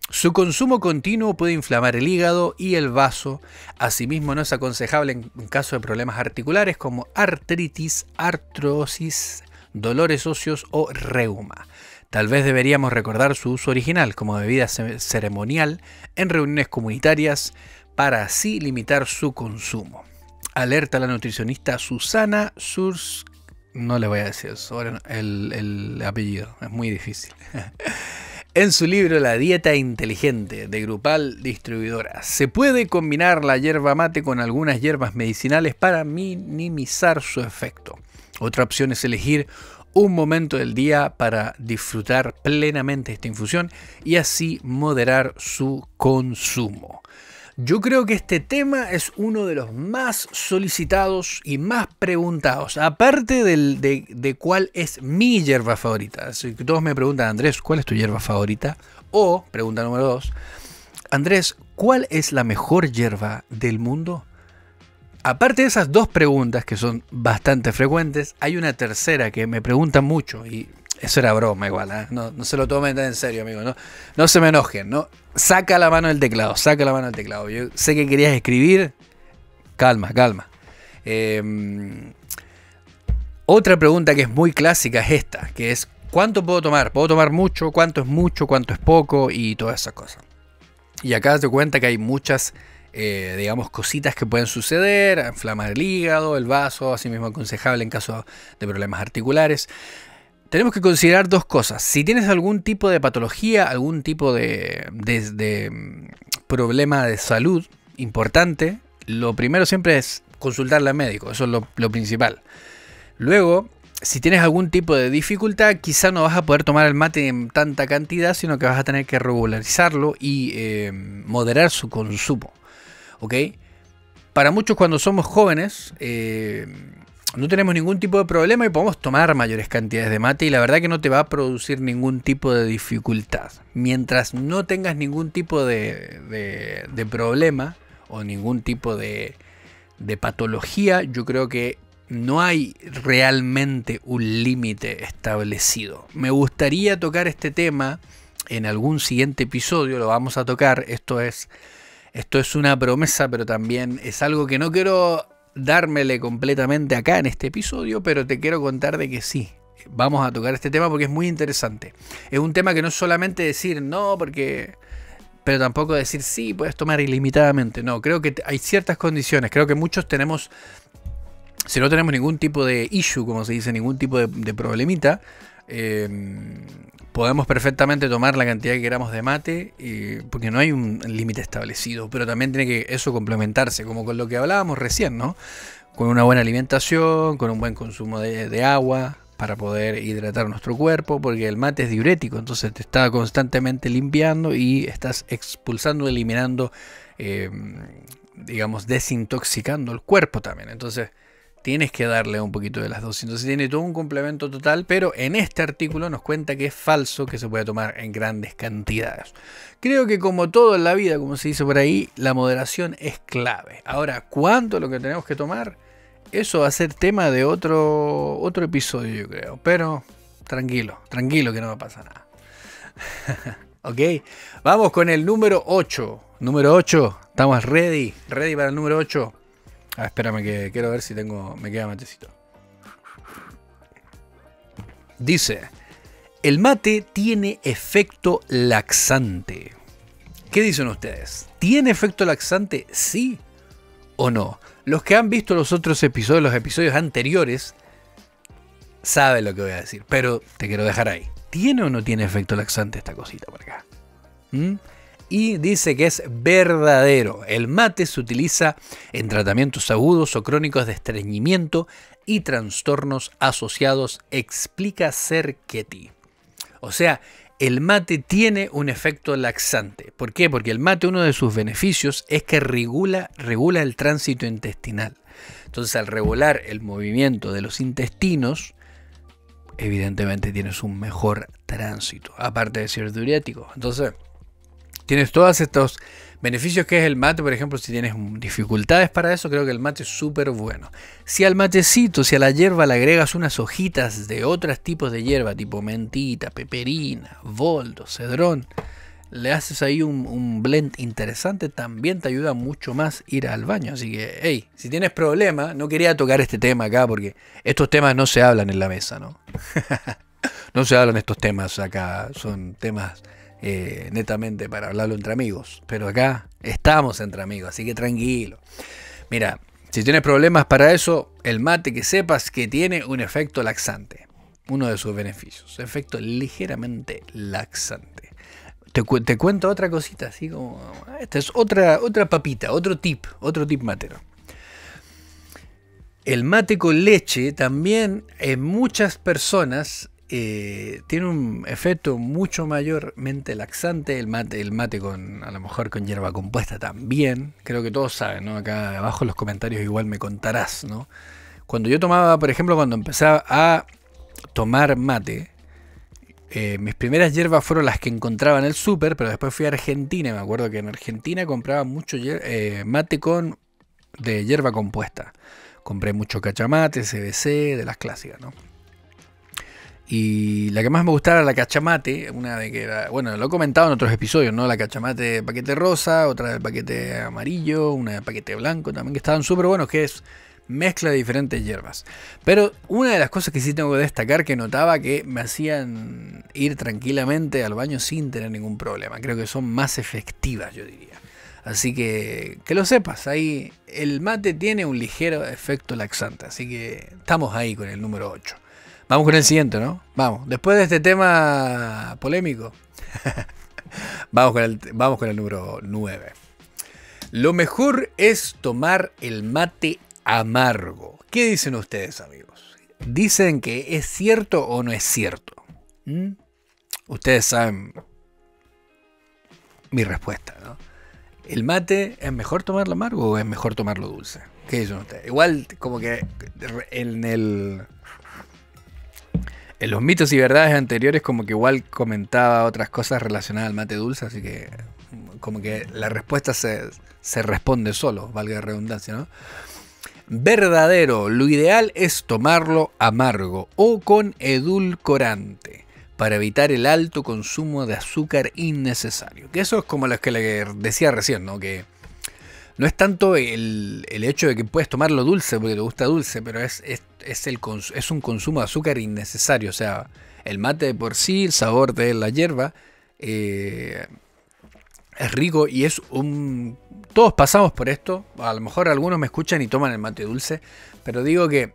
Su consumo continuo puede inflamar el hígado y el vaso. Asimismo, no es aconsejable en caso de problemas articulares como artritis, artrosis, dolores óseos o reuma. Tal vez deberíamos recordar su uso original como bebida ceremonial en reuniones comunitarias para así limitar su consumo. Alerta la nutricionista Susana Surs no le voy a decir sobre el, el apellido, es muy difícil. *laughs* en su libro La dieta inteligente de Grupal Distribuidora, se puede combinar la hierba mate con algunas hierbas medicinales para minimizar su efecto. Otra opción es elegir un momento del día para disfrutar plenamente esta infusión y así moderar su consumo. Yo creo que este tema es uno de los más solicitados y más preguntados, aparte de, cuál es mi hierba favorita. Si todos me preguntan, Andrés, ¿cuál es tu hierba favorita? O, pregunta número dos, Andrés, ¿cuál es la mejor hierba del mundo? Aparte de esas dos preguntas que son bastante frecuentes, hay una tercera que me preguntan mucho y eso era broma igual, ¿eh? no, se lo tomen en serio, amigo. No, no se me enojen, ¿no? Saca la mano del teclado, saca la mano del teclado. Yo sé que querías escribir. Calma, calma. Em, otra pregunta que es muy clásica es esta, que es ¿cuánto puedo tomar? ¿Puedo tomar mucho? ¿Cuánto es mucho? ¿Cuánto es poco? Y todas esas cosas. Y acá te cuenta que hay muchas, eh, digamos, cositas que pueden suceder, inflamar el hígado, el vaso, así mismo aconsejable en caso de problemas articulares tenemos que considerar dos cosas. Si tienes algún tipo de patología, algún tipo de, mm, problema de salud importante, lo primero siempre es consultarle al médico, eso es lo, principal. Luego, si tienes algún tipo de dificultad, quizá no vas a poder tomar el mate en tanta cantidad, sino que vas a tener que regularizarlo y eh, moderar su consumo. ¿Ok? Para muchos cuando somos jóvenes, eh, no tenemos ningún tipo de problema y podemos tomar mayores cantidades de mate y la verdad que no te va a producir ningún tipo de dificultad. Mientras no tengas ningún tipo de, de, problema o ningún tipo de, de patología, yo creo que no hay realmente un límite establecido. Me gustaría tocar este tema en algún siguiente episodio, lo vamos a tocar, esto es... Esto es una promesa, pero también es algo que no quiero dármele completamente acá en este episodio, pero te quiero contar de que sí. Vamos a tocar este tema porque es muy interesante. Es un tema que no es solamente decir no, porque. Pero tampoco decir sí, puedes tomar ilimitadamente. No, creo que hay ciertas condiciones. Creo que muchos tenemos. Si no tenemos ningún tipo de issue, como se dice, ningún tipo de, de problemita, Em, podemos perfectamente tomar la cantidad que queramos de mate, porque no hay un límite establecido, pero también tiene que eso complementarse, como con lo que hablábamos recién, ¿no? Con una buena alimentación, con un buen consumo de, agua, para poder hidratar nuestro cuerpo, porque el mate es diurético, entonces te está constantemente limpiando y estás expulsando, eliminando, em, digamos, desintoxicando el cuerpo también. Entonces, tienes que darle un poquito de las dos. Entonces tiene todo un complemento total, pero en este artículo nos cuenta que es falso que se pueda tomar en grandes cantidades. Creo que como todo en la vida, como se dice por ahí, la moderación es clave. Ahora, ¿cuánto lo que tenemos que tomar? Eso va a ser tema de otro, otro episodio, yo creo. Pero tranquilo, tranquilo que no me pasa nada. *laughs* ok, vamos con el número 8. Número 8, estamos ready, ready para el número 8. Ah, espérame que quiero ver si tengo. Me queda matecito. Dice. El mate tiene efecto laxante. ¿Qué dicen ustedes? ¿Tiene efecto laxante? Sí o no. Los que han visto los otros episodios, los episodios anteriores, saben lo que voy a decir. Pero te quiero dejar ahí. ¿Tiene o no tiene efecto laxante esta cosita por acá? ¿Mm? y dice que es verdadero. El mate se utiliza en tratamientos agudos o crónicos de estreñimiento y trastornos asociados, explica ti O sea, el mate tiene un efecto laxante. ¿Por qué? Porque el mate uno de sus beneficios es que regula, regula el tránsito intestinal. Entonces al regular el movimiento de los intestinos, evidentemente tienes un mejor tránsito, aparte de ser diurético. Entonces, Tienes todos estos beneficios que es el mate, por ejemplo, si tienes dificultades para eso, creo que el mate es súper bueno. Si al matecito, si a la hierba le agregas unas hojitas de otros tipos de hierba, tipo mentita, peperina, boldo, cedrón, le haces ahí un, blend interesante, también te ayuda mucho más ir al baño. Así que, hey, si tienes problema, no quería tocar este tema acá porque estos temas no se hablan en la mesa, ¿no? *laughs* no se hablan estos temas acá, son temas eh, netamente para hablarlo entre amigos. Pero acá estamos entre amigos, así que tranquilo. Mira, si tienes problemas para eso, el mate que sepas que tiene un efecto laxante. Uno de sus beneficios. Efecto ligeramente laxante. Te, cuento otra cosita, así como... Esta es otra, otra papita, otro tip, otro tip matero. El mate con leche también en muchas personas eh, tiene un efecto mucho mayormente laxante, el mate, el mate con, a lo mejor con hierba compuesta también, creo que todos saben, ¿no? Acá abajo en los comentarios igual me contarás, ¿no? Cuando yo tomaba, por ejemplo, cuando empezaba a tomar mate, eh, mis primeras hierbas fueron las que encontraba en el súper, pero después fui a Argentina, me acuerdo que en Argentina compraba mucho eh, mate con de hierba compuesta. Compré mucho cachamate, CBC, de las clásicas, ¿no? Y la que más me gustaba era la cachamate, una de que era, bueno, lo he comentado en otros episodios, ¿no? La cachamate de paquete rosa, otra de paquete amarillo, una de paquete blanco también, que estaban súper buenos, que es mezcla de diferentes hierbas. Pero una de las cosas que sí tengo que destacar que notaba que me hacían ir tranquilamente al baño sin tener ningún problema. Creo que son más efectivas, yo diría. Así que que lo sepas, ahí el mate tiene un ligero efecto laxante, así que estamos ahí con el número 8. Vamos con el siguiente, ¿no? Vamos, después de este tema polémico, *laughs* vamos, con el, número 9. Lo mejor es tomar el mate amargo. ¿Qué dicen ustedes, amigos? ¿Dicen que es cierto o no es cierto? ¿Mm? Ustedes saben mi respuesta, ¿no? ¿El mate es mejor tomarlo amargo o es mejor tomarlo dulce? ¿Qué dicen ustedes? Igual, como que en el en los mitos y verdades anteriores como que igual comentaba otras cosas relacionadas al mate dulce, así que como que la respuesta se, responde solo, valga la redundancia, ¿no? Verdadero, lo ideal es tomarlo amargo o con edulcorante para evitar el alto consumo de azúcar innecesario. Que eso es como lo que le decía recién, ¿no? Que no es tanto el, hecho de que puedes tomarlo dulce porque te gusta dulce, pero es, el, es un consumo de azúcar innecesario. O sea, el mate de por sí, el sabor de la hierba, eh, es rico y es un... Todos pasamos por esto, a lo mejor algunos me escuchan y toman el mate dulce, pero digo que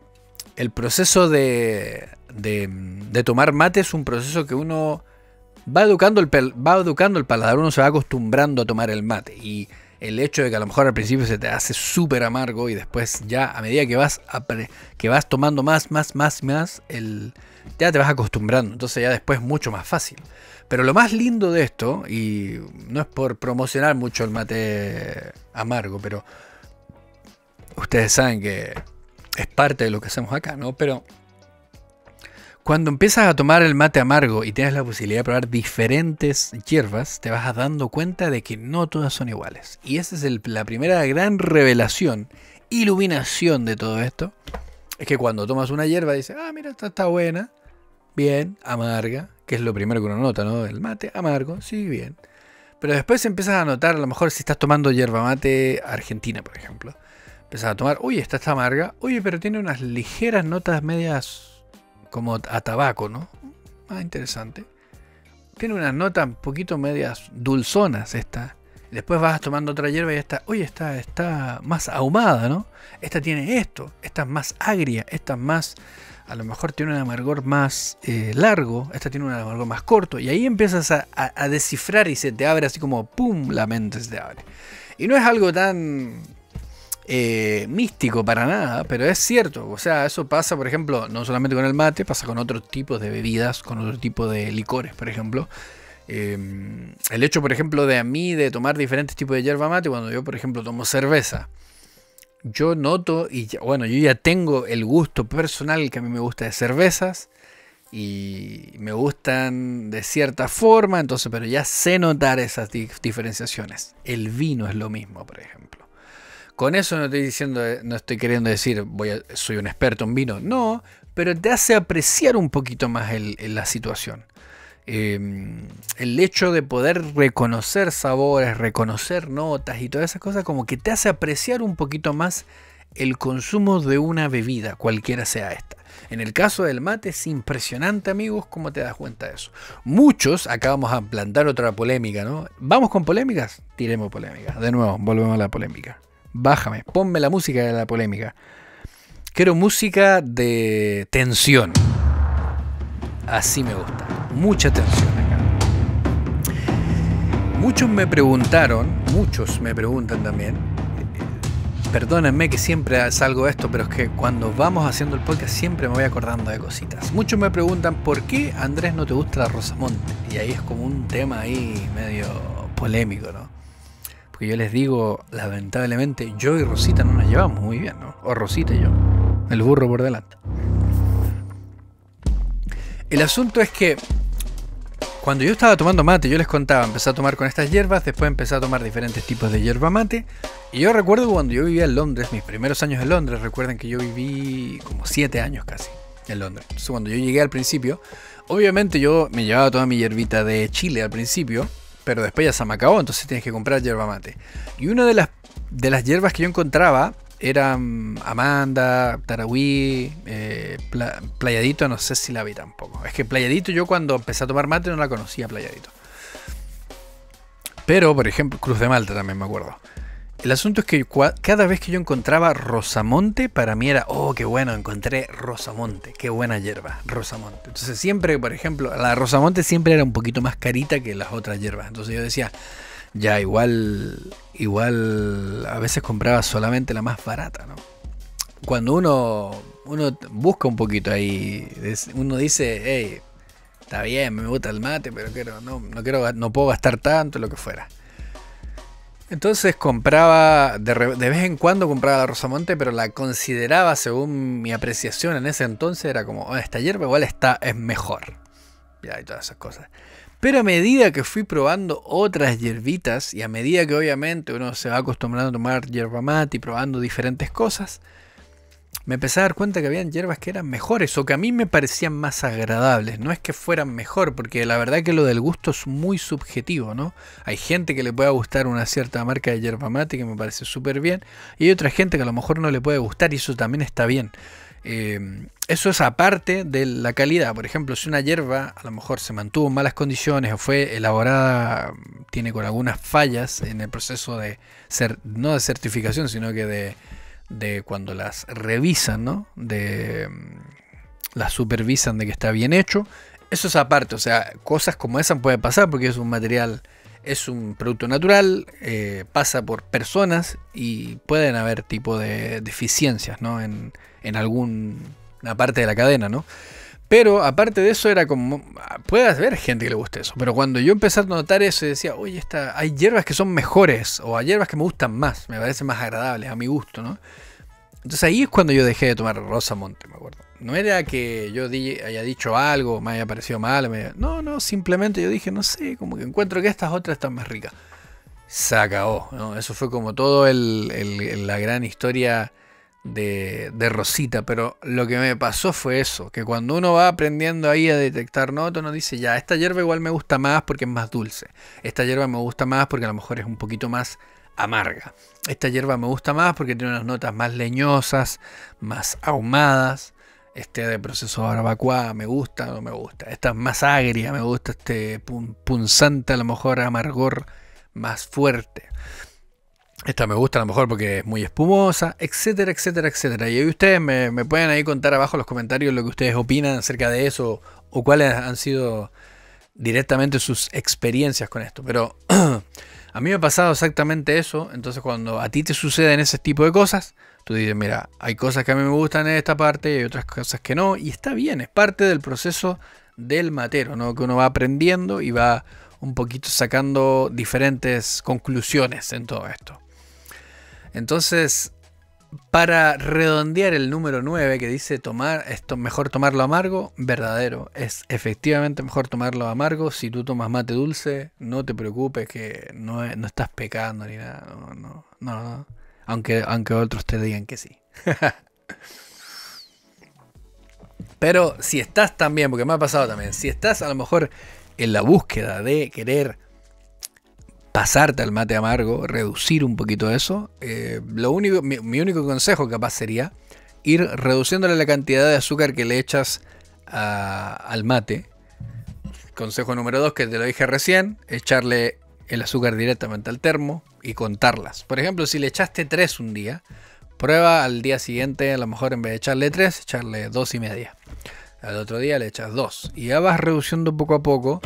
el proceso de, de tomar mate es un proceso que uno va educando, el, va educando el paladar, uno se va acostumbrando a tomar el mate y el hecho de que a lo mejor al principio se te hace súper amargo y después ya a medida que vas, que vas tomando más, más, más, más, el, ya te vas acostumbrando. Entonces ya después es mucho más fácil. Pero lo más lindo de esto, y no es por promocionar mucho el mate amargo, pero ustedes saben que es parte de lo que hacemos acá, ¿no? Pero cuando empiezas a tomar el mate amargo y tienes la posibilidad de probar diferentes hierbas, te vas dando cuenta de que no todas son iguales. Y esa es la primera gran revelación, iluminación de todo esto. Es que cuando tomas una hierba dices, ah, mira, esta está buena, bien, amarga, que es lo primero que uno nota, ¿no? El mate, amargo, sí, bien. Pero después empiezas a notar, a lo mejor si estás tomando hierba mate argentina, por ejemplo. Empiezas a tomar, uy, esta está amarga, Uy, pero tiene unas ligeras notas medias como a tabaco, ¿no? Más ah, interesante. Tiene unas notas un poquito medias dulzonas esta. Después vas tomando otra hierba y esta, oye, esta está más ahumada, ¿no? Esta tiene esto, esta es más agria, esta es más, a lo mejor tiene un amargor más eh, largo, esta tiene un amargor más corto. Y ahí empiezas a, a descifrar y se te abre así como, ¡pum!, la mente se te abre. Y no es algo tan eh, místico para nada, pero es cierto. O sea, eso pasa, por ejemplo, no solamente con el mate, pasa con otros tipos de bebidas, con otro tipo de licores, por ejemplo. Eh, el hecho, por ejemplo, de a mí de tomar diferentes tipos de yerba mate, cuando yo, por ejemplo, tomo cerveza, yo noto, y bueno, yo ya tengo el gusto personal que a mí me gusta de cervezas, y me gustan de cierta forma, entonces, pero ya sé notar esas diferenciaciones. El vino es lo mismo, por ejemplo. Con eso no estoy diciendo, no estoy queriendo decir voy soy un experto en vino, no, pero te hace apreciar un poquito más la situación. Em, el hecho de poder reconocer sabores, reconocer notas y todas esas cosas, como que te hace apreciar un poquito más el consumo de una bebida, cualquiera sea esta. En el caso del mate es impresionante, amigos, cómo te das cuenta de eso. Muchos, acá vamos a plantar otra polémica, ¿no? Vamos con polémicas, tiremos polémicas. De nuevo, volvemos a la polémica bájame, ponme la música de la polémica. Quiero música de tensión. Así me gusta. Mucha tensión acá. Muchos me preguntaron, muchos me preguntan también. Eh, perdónenme que siempre salgo de esto, pero es que cuando vamos haciendo el podcast siempre me voy acordando de cositas. Muchos me preguntan por qué Andrés no te gusta la Rosamonte. Y ahí es como un tema ahí medio polémico, ¿no? que yo les digo, lamentablemente, yo y Rosita no nos llevamos muy bien, ¿no? O Rosita y yo. El burro por delante. El asunto es que cuando yo estaba tomando mate, yo les contaba, empecé a tomar con estas hierbas, después empecé a tomar diferentes tipos de hierba mate. Y yo recuerdo cuando yo vivía en Londres, mis primeros años en Londres, recuerden que yo viví como 7 años casi en Londres. cuando yo llegué al principio, obviamente yo me llevaba toda mi hierbita de Chile al principio, pero después ya se me acabó, entonces tienes que comprar yerba mate. Y una de las, de las hierbas que yo encontraba eran mm, Amanda, Tarahui, eh, Playadito, no sé si la vi tampoco. Es que Playadito yo cuando empecé a tomar mate no la conocía Playadito. Pero, por ejemplo, Cruz de Malta también me acuerdo. El asunto es que cada vez que yo encontraba Rosamonte, para mí era, oh, qué bueno, encontré Rosamonte, qué buena hierba, Rosamonte. Entonces siempre, por ejemplo, la Rosamonte siempre era un poquito más carita que las otras hierbas. Entonces yo decía, ya igual, igual a veces compraba solamente la más barata, ¿no? Cuando uno, uno busca un poquito ahí, uno dice, hey, está bien, me gusta el mate, pero no, no, quiero, no puedo gastar tanto, lo que fuera. Entonces compraba, de, vez en cuando compraba la Rosamonte, pero la consideraba, según mi apreciación en ese entonces, era como, oh, esta hierba igual está, es mejor. y todas esas cosas. Pero a medida que fui probando otras hierbitas y a medida que obviamente uno se va acostumbrando a tomar hierba mate y probando diferentes cosas, me empecé a dar cuenta que habían hierbas que eran mejores o que a mí me parecían más agradables. No es que fueran mejor, porque la verdad que lo del gusto es muy subjetivo, ¿no? Hay gente que le puede gustar una cierta marca de hierba mate que me parece súper bien, y hay otra gente que a lo mejor no le puede gustar y eso también está bien. Em, eso es aparte de la calidad. Por ejemplo, si una hierba a lo mejor se mantuvo en malas condiciones o fue elaborada, tiene con algunas fallas en el proceso de ser, no de certificación, sino que de de cuando las revisan, ¿no? De mm, las supervisan de que está bien hecho. Eso es aparte, o sea, cosas como esas pueden pasar porque es un material, es un producto natural, eh, pasa por personas y pueden haber tipo de deficiencias, ¿no? En, en alguna parte de la cadena, ¿no? Pero aparte de eso era como, puede haber gente que le guste eso, pero cuando yo empecé a notar eso y decía, oye, esta, hay hierbas que son mejores o hay hierbas que me gustan más, me parecen más agradables a mi gusto, ¿no? Entonces ahí es cuando yo dejé de tomar Rosamonte, me acuerdo. No era que yo di, haya dicho algo, me haya parecido mal, no, no, simplemente yo dije, no sé, como que encuentro que estas otras están más ricas. Se acabó, ¿no? Eso fue como todo la gran historia de, Rosita, pero lo que me pasó fue eso, que cuando uno va aprendiendo ahí a detectar notas, uno dice, ya, esta hierba igual me gusta más porque es más dulce, esta hierba me gusta más porque a lo mejor es un poquito más amarga, esta hierba me gusta más porque tiene unas notas más leñosas, más ahumadas, este de proceso barbacoa me gusta no me gusta, esta es más agria, me gusta este punzante, a lo mejor amargor más fuerte. Esta me gusta a lo mejor porque es muy espumosa, etcétera, etcétera, etcétera. Y ahí ustedes me, pueden ahí contar abajo en los comentarios lo que ustedes opinan acerca de eso o cuáles han sido directamente sus experiencias con esto. Pero *clears throat* a mí me ha pasado exactamente eso. Entonces cuando a ti te suceden ese tipo de cosas, tú dices, mira, hay cosas que a mí me gustan en esta parte y hay otras cosas que no. Y está bien, es parte del proceso del matero, ¿no? Que uno va aprendiendo y va un poquito sacando diferentes conclusiones en todo esto. Entonces, para redondear el número 9 que dice tomar, esto mejor tomarlo amargo, verdadero. Es efectivamente mejor tomarlo amargo. Si tú tomas mate dulce, no te preocupes que no, estás pecando ni nada. No, no, Aunque, aunque otros te digan que sí. *laughs* Pero si estás también, porque me ha pasado también, si estás a lo mejor en la búsqueda de querer pasarte al mate amargo, reducir un poquito eso. Eh, lo único, mi, único consejo capaz sería ir reduciéndole la cantidad de azúcar que le echas al mate. Consejo número dos que te lo dije recién, echarle el azúcar directamente al termo y contarlas. Por ejemplo, si le echaste tres un día, prueba al día siguiente, a lo mejor en vez de echarle tres... echarle dos y media. Al otro día le echas dos... Y ya vas reduciendo poco a poco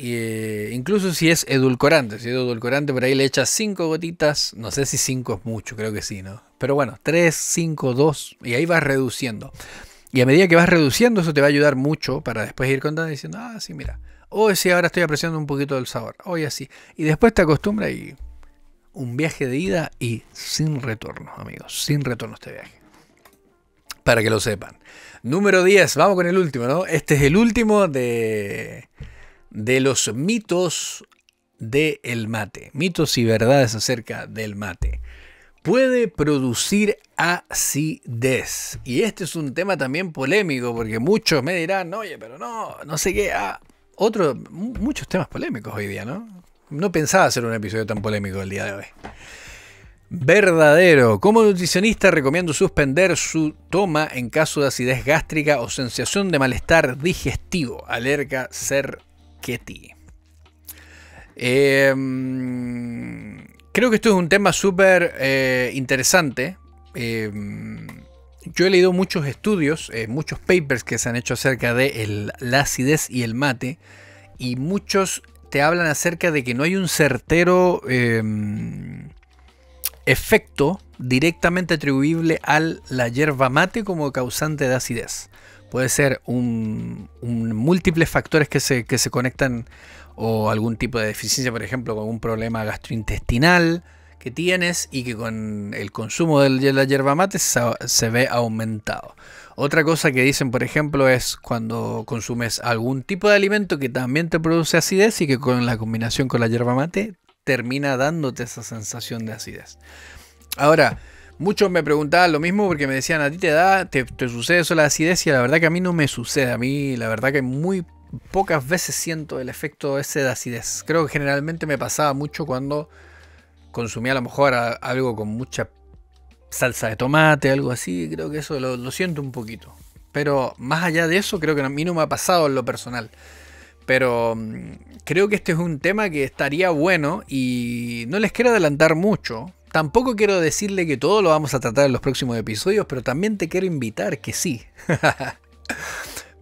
eh, incluso si es edulcorante, si es edulcorante, por ahí le echas 5 gotitas, no sé si 5 es mucho, creo que sí, ¿no? Pero bueno, 3, 5, 2, y ahí vas reduciendo. Y a medida que vas reduciendo, eso te va a ayudar mucho para después ir contando diciendo, ah, sí, mira, hoy sí, ahora estoy apreciando un poquito del sabor, hoy así. Y después te acostumbras y un viaje de ida y sin retorno, amigos, sin retorno este viaje. Para que lo sepan. Número 10, vamos con el último, ¿no? Este es el último de de los mitos del mate, mitos y verdades acerca del mate. Puede producir acidez. Y este es un tema también polémico, porque muchos me dirán, oye, pero no, no sé qué. Ah, otro, muchos temas polémicos hoy día, ¿no? No pensaba hacer un episodio tan polémico el día de hoy. Verdadero. Como nutricionista recomiendo suspender su toma en caso de acidez gástrica o sensación de malestar digestivo. alerga ser Em, creo que esto es un tema súper eh, interesante. Em, yo he leído muchos estudios, eh, muchos papers que se han hecho acerca de el, la acidez y el mate, y muchos te hablan acerca de que no hay un certero em, efecto directamente atribuible a la hierba mate como causante de acidez. Puede ser un, múltiples factores que se, conectan o algún tipo de deficiencia, por ejemplo, con un problema gastrointestinal que tienes y que con el consumo de la yerba mate se, se ve aumentado. Otra cosa que dicen, por ejemplo, es cuando consumes algún tipo de alimento que también te produce acidez y que con la combinación con la yerba mate termina dándote esa sensación de acidez. Ahora, Muchos me preguntaban lo mismo porque me decían, a ti te da, te, sucede eso la acidez y la verdad que a mí no me sucede. A mí la verdad que muy pocas veces siento el efecto ese de acidez. Creo que generalmente me pasaba mucho cuando consumía a lo mejor algo con mucha salsa de tomate, algo así. Creo que eso lo, lo siento un poquito. Pero más allá de eso, creo que a mí no me ha pasado en lo personal. Pero mm, creo que este es un tema que estaría bueno y no les quiero adelantar mucho, Tampoco quiero decirle que todo lo vamos a tratar en los próximos episodios, pero también te quiero invitar que sí. *laughs*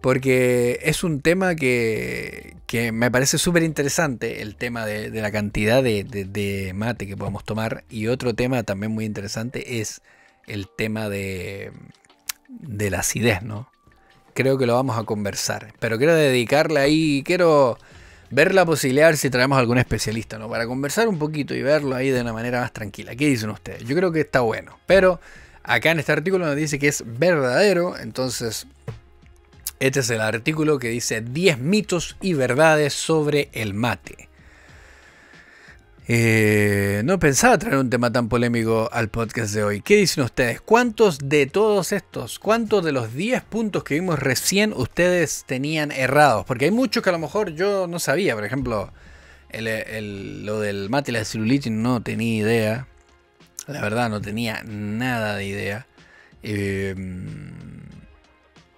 Porque es un tema que, que me parece súper interesante, el tema de, la cantidad de, mate que podemos tomar. Y otro tema también muy interesante es el tema de, de la acidez, ¿no? Creo que lo vamos a conversar. Pero quiero dedicarle ahí, quiero ver la posibilidad si traemos algún especialista, ¿no? Para conversar un poquito y verlo ahí de una manera más tranquila. ¿Qué dicen ustedes? Yo creo que está bueno, pero acá en este artículo nos dice que es verdadero, entonces este es el artículo que dice 10 mitos y verdades sobre el mate. Eh, no pensaba traer un tema tan polémico al podcast de hoy. ¿Qué dicen ustedes? ¿Cuántos de todos estos, cuántos de los 10 puntos que vimos recién ustedes tenían errados? Porque hay muchos que a lo mejor yo no sabía. Por ejemplo, lo del mate y la celulitis no tenía idea. La verdad, no tenía nada de idea. Em,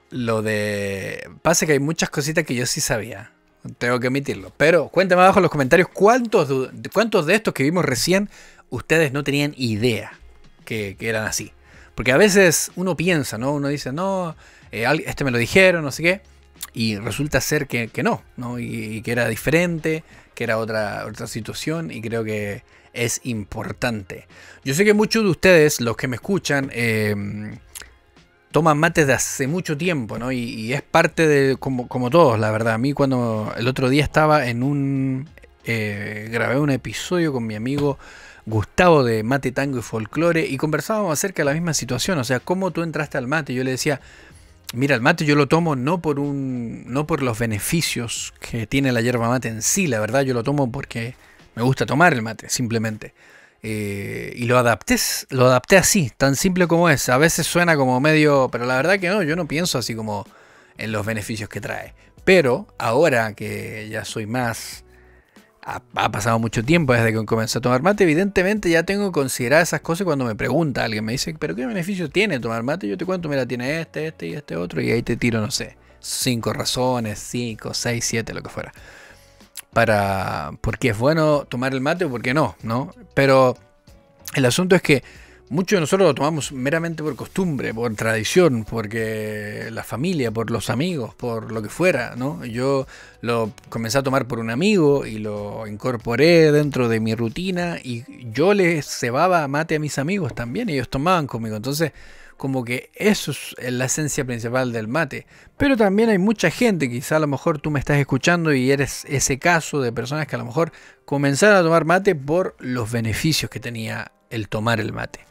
lo de. Pasa que hay muchas cositas que yo sí sabía. Tengo que admitirlo. Pero cuéntame abajo en los comentarios cuántos, cuántos de estos que vimos recién ustedes no tenían idea que, eran así. Porque a veces uno piensa, ¿no? Uno dice, no, eh, este me lo dijeron, no sé qué. Y resulta ser que, no, ¿no? Y, que era diferente, que era otra, otra situación y creo que es importante. Yo sé que muchos de ustedes, los que me escuchan, eh, toman mates de hace mucho tiempo, ¿no? Y, y es parte de, como, todos, la verdad. A mí cuando el otro día estaba en un... Eh, grabé un episodio con mi amigo Gustavo de Mate, Tango y folklore y conversábamos acerca de la misma situación, o sea, cómo tú entraste al mate. Yo le decía, mira, el mate yo lo tomo no por, un, no por los beneficios que tiene la hierba mate en sí, la verdad, yo lo tomo porque me gusta tomar el mate, simplemente. Eh, y lo adapté, lo adapté así, tan simple como es. A veces suena como medio, pero la verdad que no, yo no pienso así como en los beneficios que trae. Pero ahora que ya soy más, ha, pasado mucho tiempo desde que comencé a tomar mate, evidentemente ya tengo considerar esas cosas cuando me pregunta alguien, me dice, pero ¿qué beneficio tiene tomar mate? Yo te cuento, mira, tiene este, este y este otro, y ahí te tiro, no sé, cinco razones, cinco, seis, siete, lo que fuera para porque es bueno tomar el mate o porque no, ¿no? Pero el asunto es que Muchos de nosotros lo tomamos meramente por costumbre, por tradición, porque la familia, por los amigos, por lo que fuera, ¿no? Yo lo comencé a tomar por un amigo y lo incorporé dentro de mi rutina y yo le cebaba mate a mis amigos también, ellos tomaban conmigo. Entonces, como que eso es la esencia principal del mate. Pero también hay mucha gente, quizá a lo mejor tú me estás escuchando y eres ese caso de personas que a lo mejor comenzaron a tomar mate por los beneficios que tenía el tomar el mate.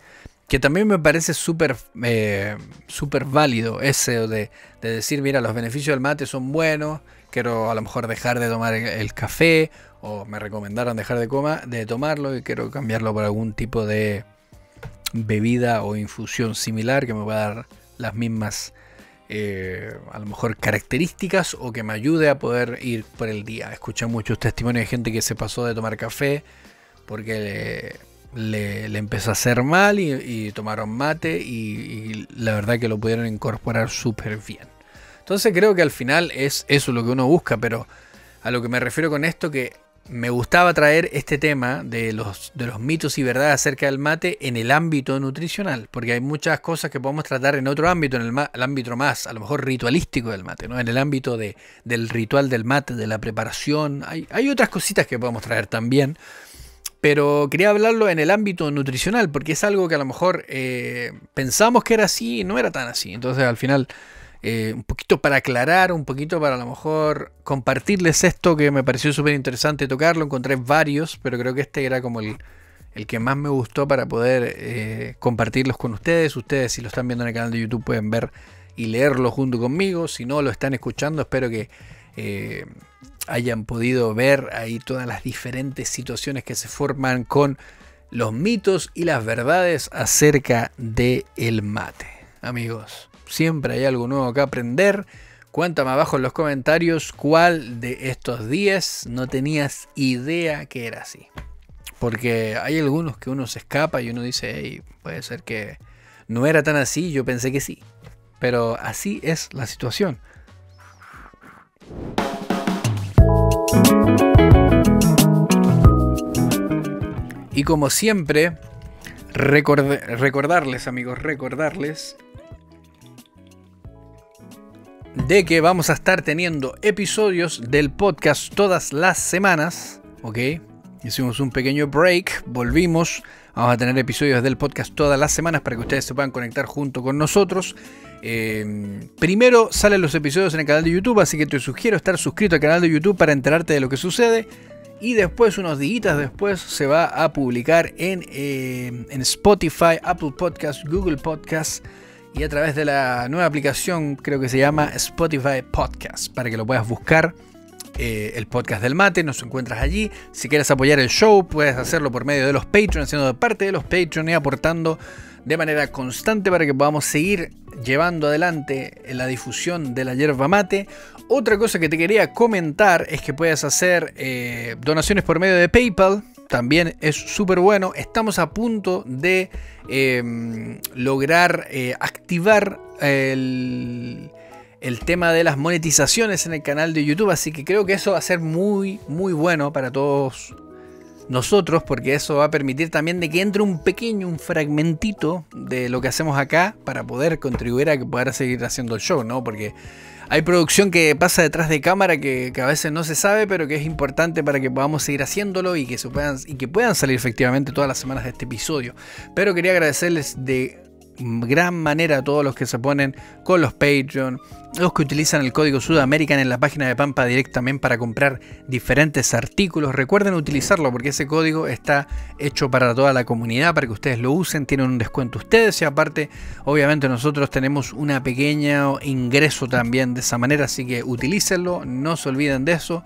Que también me parece súper eh, super válido ese de, decir, mira, los beneficios del mate son buenos, quiero a lo mejor dejar de tomar el, café, o me recomendaron dejar de, coma, de tomarlo y quiero cambiarlo por algún tipo de bebida o infusión similar que me va a dar las mismas, eh, a lo mejor, características o que me ayude a poder ir por el día. Escuché muchos testimonios de gente que se pasó de tomar café porque... Le, le, empezó a hacer mal y, tomaron mate y, la verdad que lo pudieron incorporar súper bien. Entonces creo que al final es eso lo que uno busca, pero a lo que me refiero con esto que me gustaba traer este tema de los, de los mitos y verdades acerca del mate en el ámbito nutricional, porque hay muchas cosas que podemos tratar en otro ámbito, en el, ámbito más, a lo mejor ritualístico del mate, ¿no? en el ámbito del ritual del mate, de la preparación, hay, hay otras cositas que podemos traer también pero quería hablarlo en el ámbito nutricional, porque es algo que a lo mejor eh, pensamos que era así y no era tan así. Entonces al final, eh, un poquito para aclarar, un poquito para a lo mejor compartirles esto que me pareció súper interesante tocarlo. Encontré varios, pero creo que este era como el, que más me gustó para poder eh, compartirlos con ustedes. Ustedes si lo están viendo en el canal de YouTube pueden ver y leerlo junto conmigo. Si no lo están escuchando, espero que hayan podido ver ahí todas las diferentes situaciones que se forman con los mitos y las verdades acerca de el mate. Amigos, siempre hay algo nuevo que aprender. Cuéntame abajo en los comentarios cuál de estos 10 no tenías idea que era así. Porque hay algunos que uno se escapa y uno dice, hey, puede ser que no era tan así, yo pensé que sí. Pero así es la situación. Y como siempre, recordarles, amigos, recordarles de que vamos a estar teniendo episodios del podcast todas las semanas, ¿ok? Hicimos un pequeño break, volvimos, vamos a tener episodios del podcast todas las semanas para que ustedes se puedan conectar junto con nosotros. Em, primero salen los episodios en el canal de YouTube, así que te sugiero estar suscrito al canal de YouTube para enterarte de lo que sucede. Y después, unos días después, se va a publicar en, em, Spotify, Apple Podcasts, Google Podcasts y a través de la nueva aplicación, creo que se llama Spotify Podcast, para que lo puedas buscar. Eh, el podcast del mate, nos encuentras allí. Si quieres apoyar el show, puedes hacerlo por medio de los Patreons siendo parte de los Patreons y aportando de manera constante para que podamos seguir llevando adelante la difusión de la yerba mate. Otra cosa que te quería comentar es que puedes hacer eh, donaciones por medio de PayPal. También es súper bueno. Estamos a punto de em, lograr eh, activar el, el tema de las monetizaciones en el canal de YouTube. Así que creo que eso va a ser muy, muy bueno para todos nosotros, porque eso va a permitir también de que entre un pequeño, un fragmentito de lo que hacemos acá para poder contribuir a que pueda seguir haciendo el show, ¿no? Porque hay producción que pasa detrás de cámara que, que, a veces no se sabe, pero que es importante para que podamos seguir haciéndolo y que, se puedan, y que puedan salir efectivamente todas las semanas de este episodio. Pero quería agradecerles de gran manera todos los que se ponen con los Patreon, los que utilizan el código Sudamerican en la página de Pampa directamente para comprar diferentes artículos. Recuerden utilizarlo porque ese código está hecho para toda la comunidad, para que ustedes lo usen, tienen un descuento ustedes y aparte, obviamente nosotros tenemos un pequeño ingreso también de esa manera, así que utilícenlo, no se olviden de eso.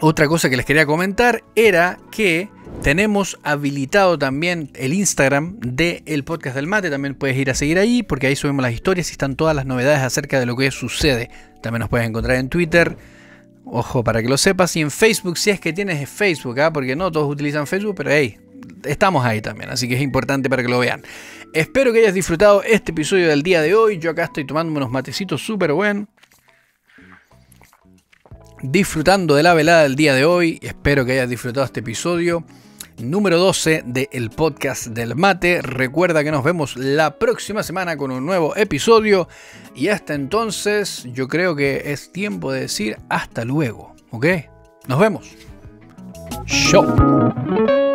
Otra cosa que les quería comentar era que tenemos habilitado también el Instagram del podcast del mate. También puedes ir a seguir ahí porque ahí subimos las historias y están todas las novedades acerca de lo que sucede. También nos puedes encontrar en Twitter. Ojo, para que lo sepas. Y en Facebook, si es que tienes Facebook, ¿ah? porque no todos utilizan Facebook, pero hey, estamos ahí también, así que es importante para que lo vean. Espero que hayas disfrutado este episodio del día de hoy. Yo acá estoy tomando unos matecitos súper buenos disfrutando de la velada del día de hoy. Espero que hayas disfrutado este episodio número 12 del podcast del mate. Recuerda que nos vemos la próxima semana con un nuevo episodio. Y hasta entonces yo creo que es tiempo de decir hasta luego. ¿Ok? Nos vemos. Show.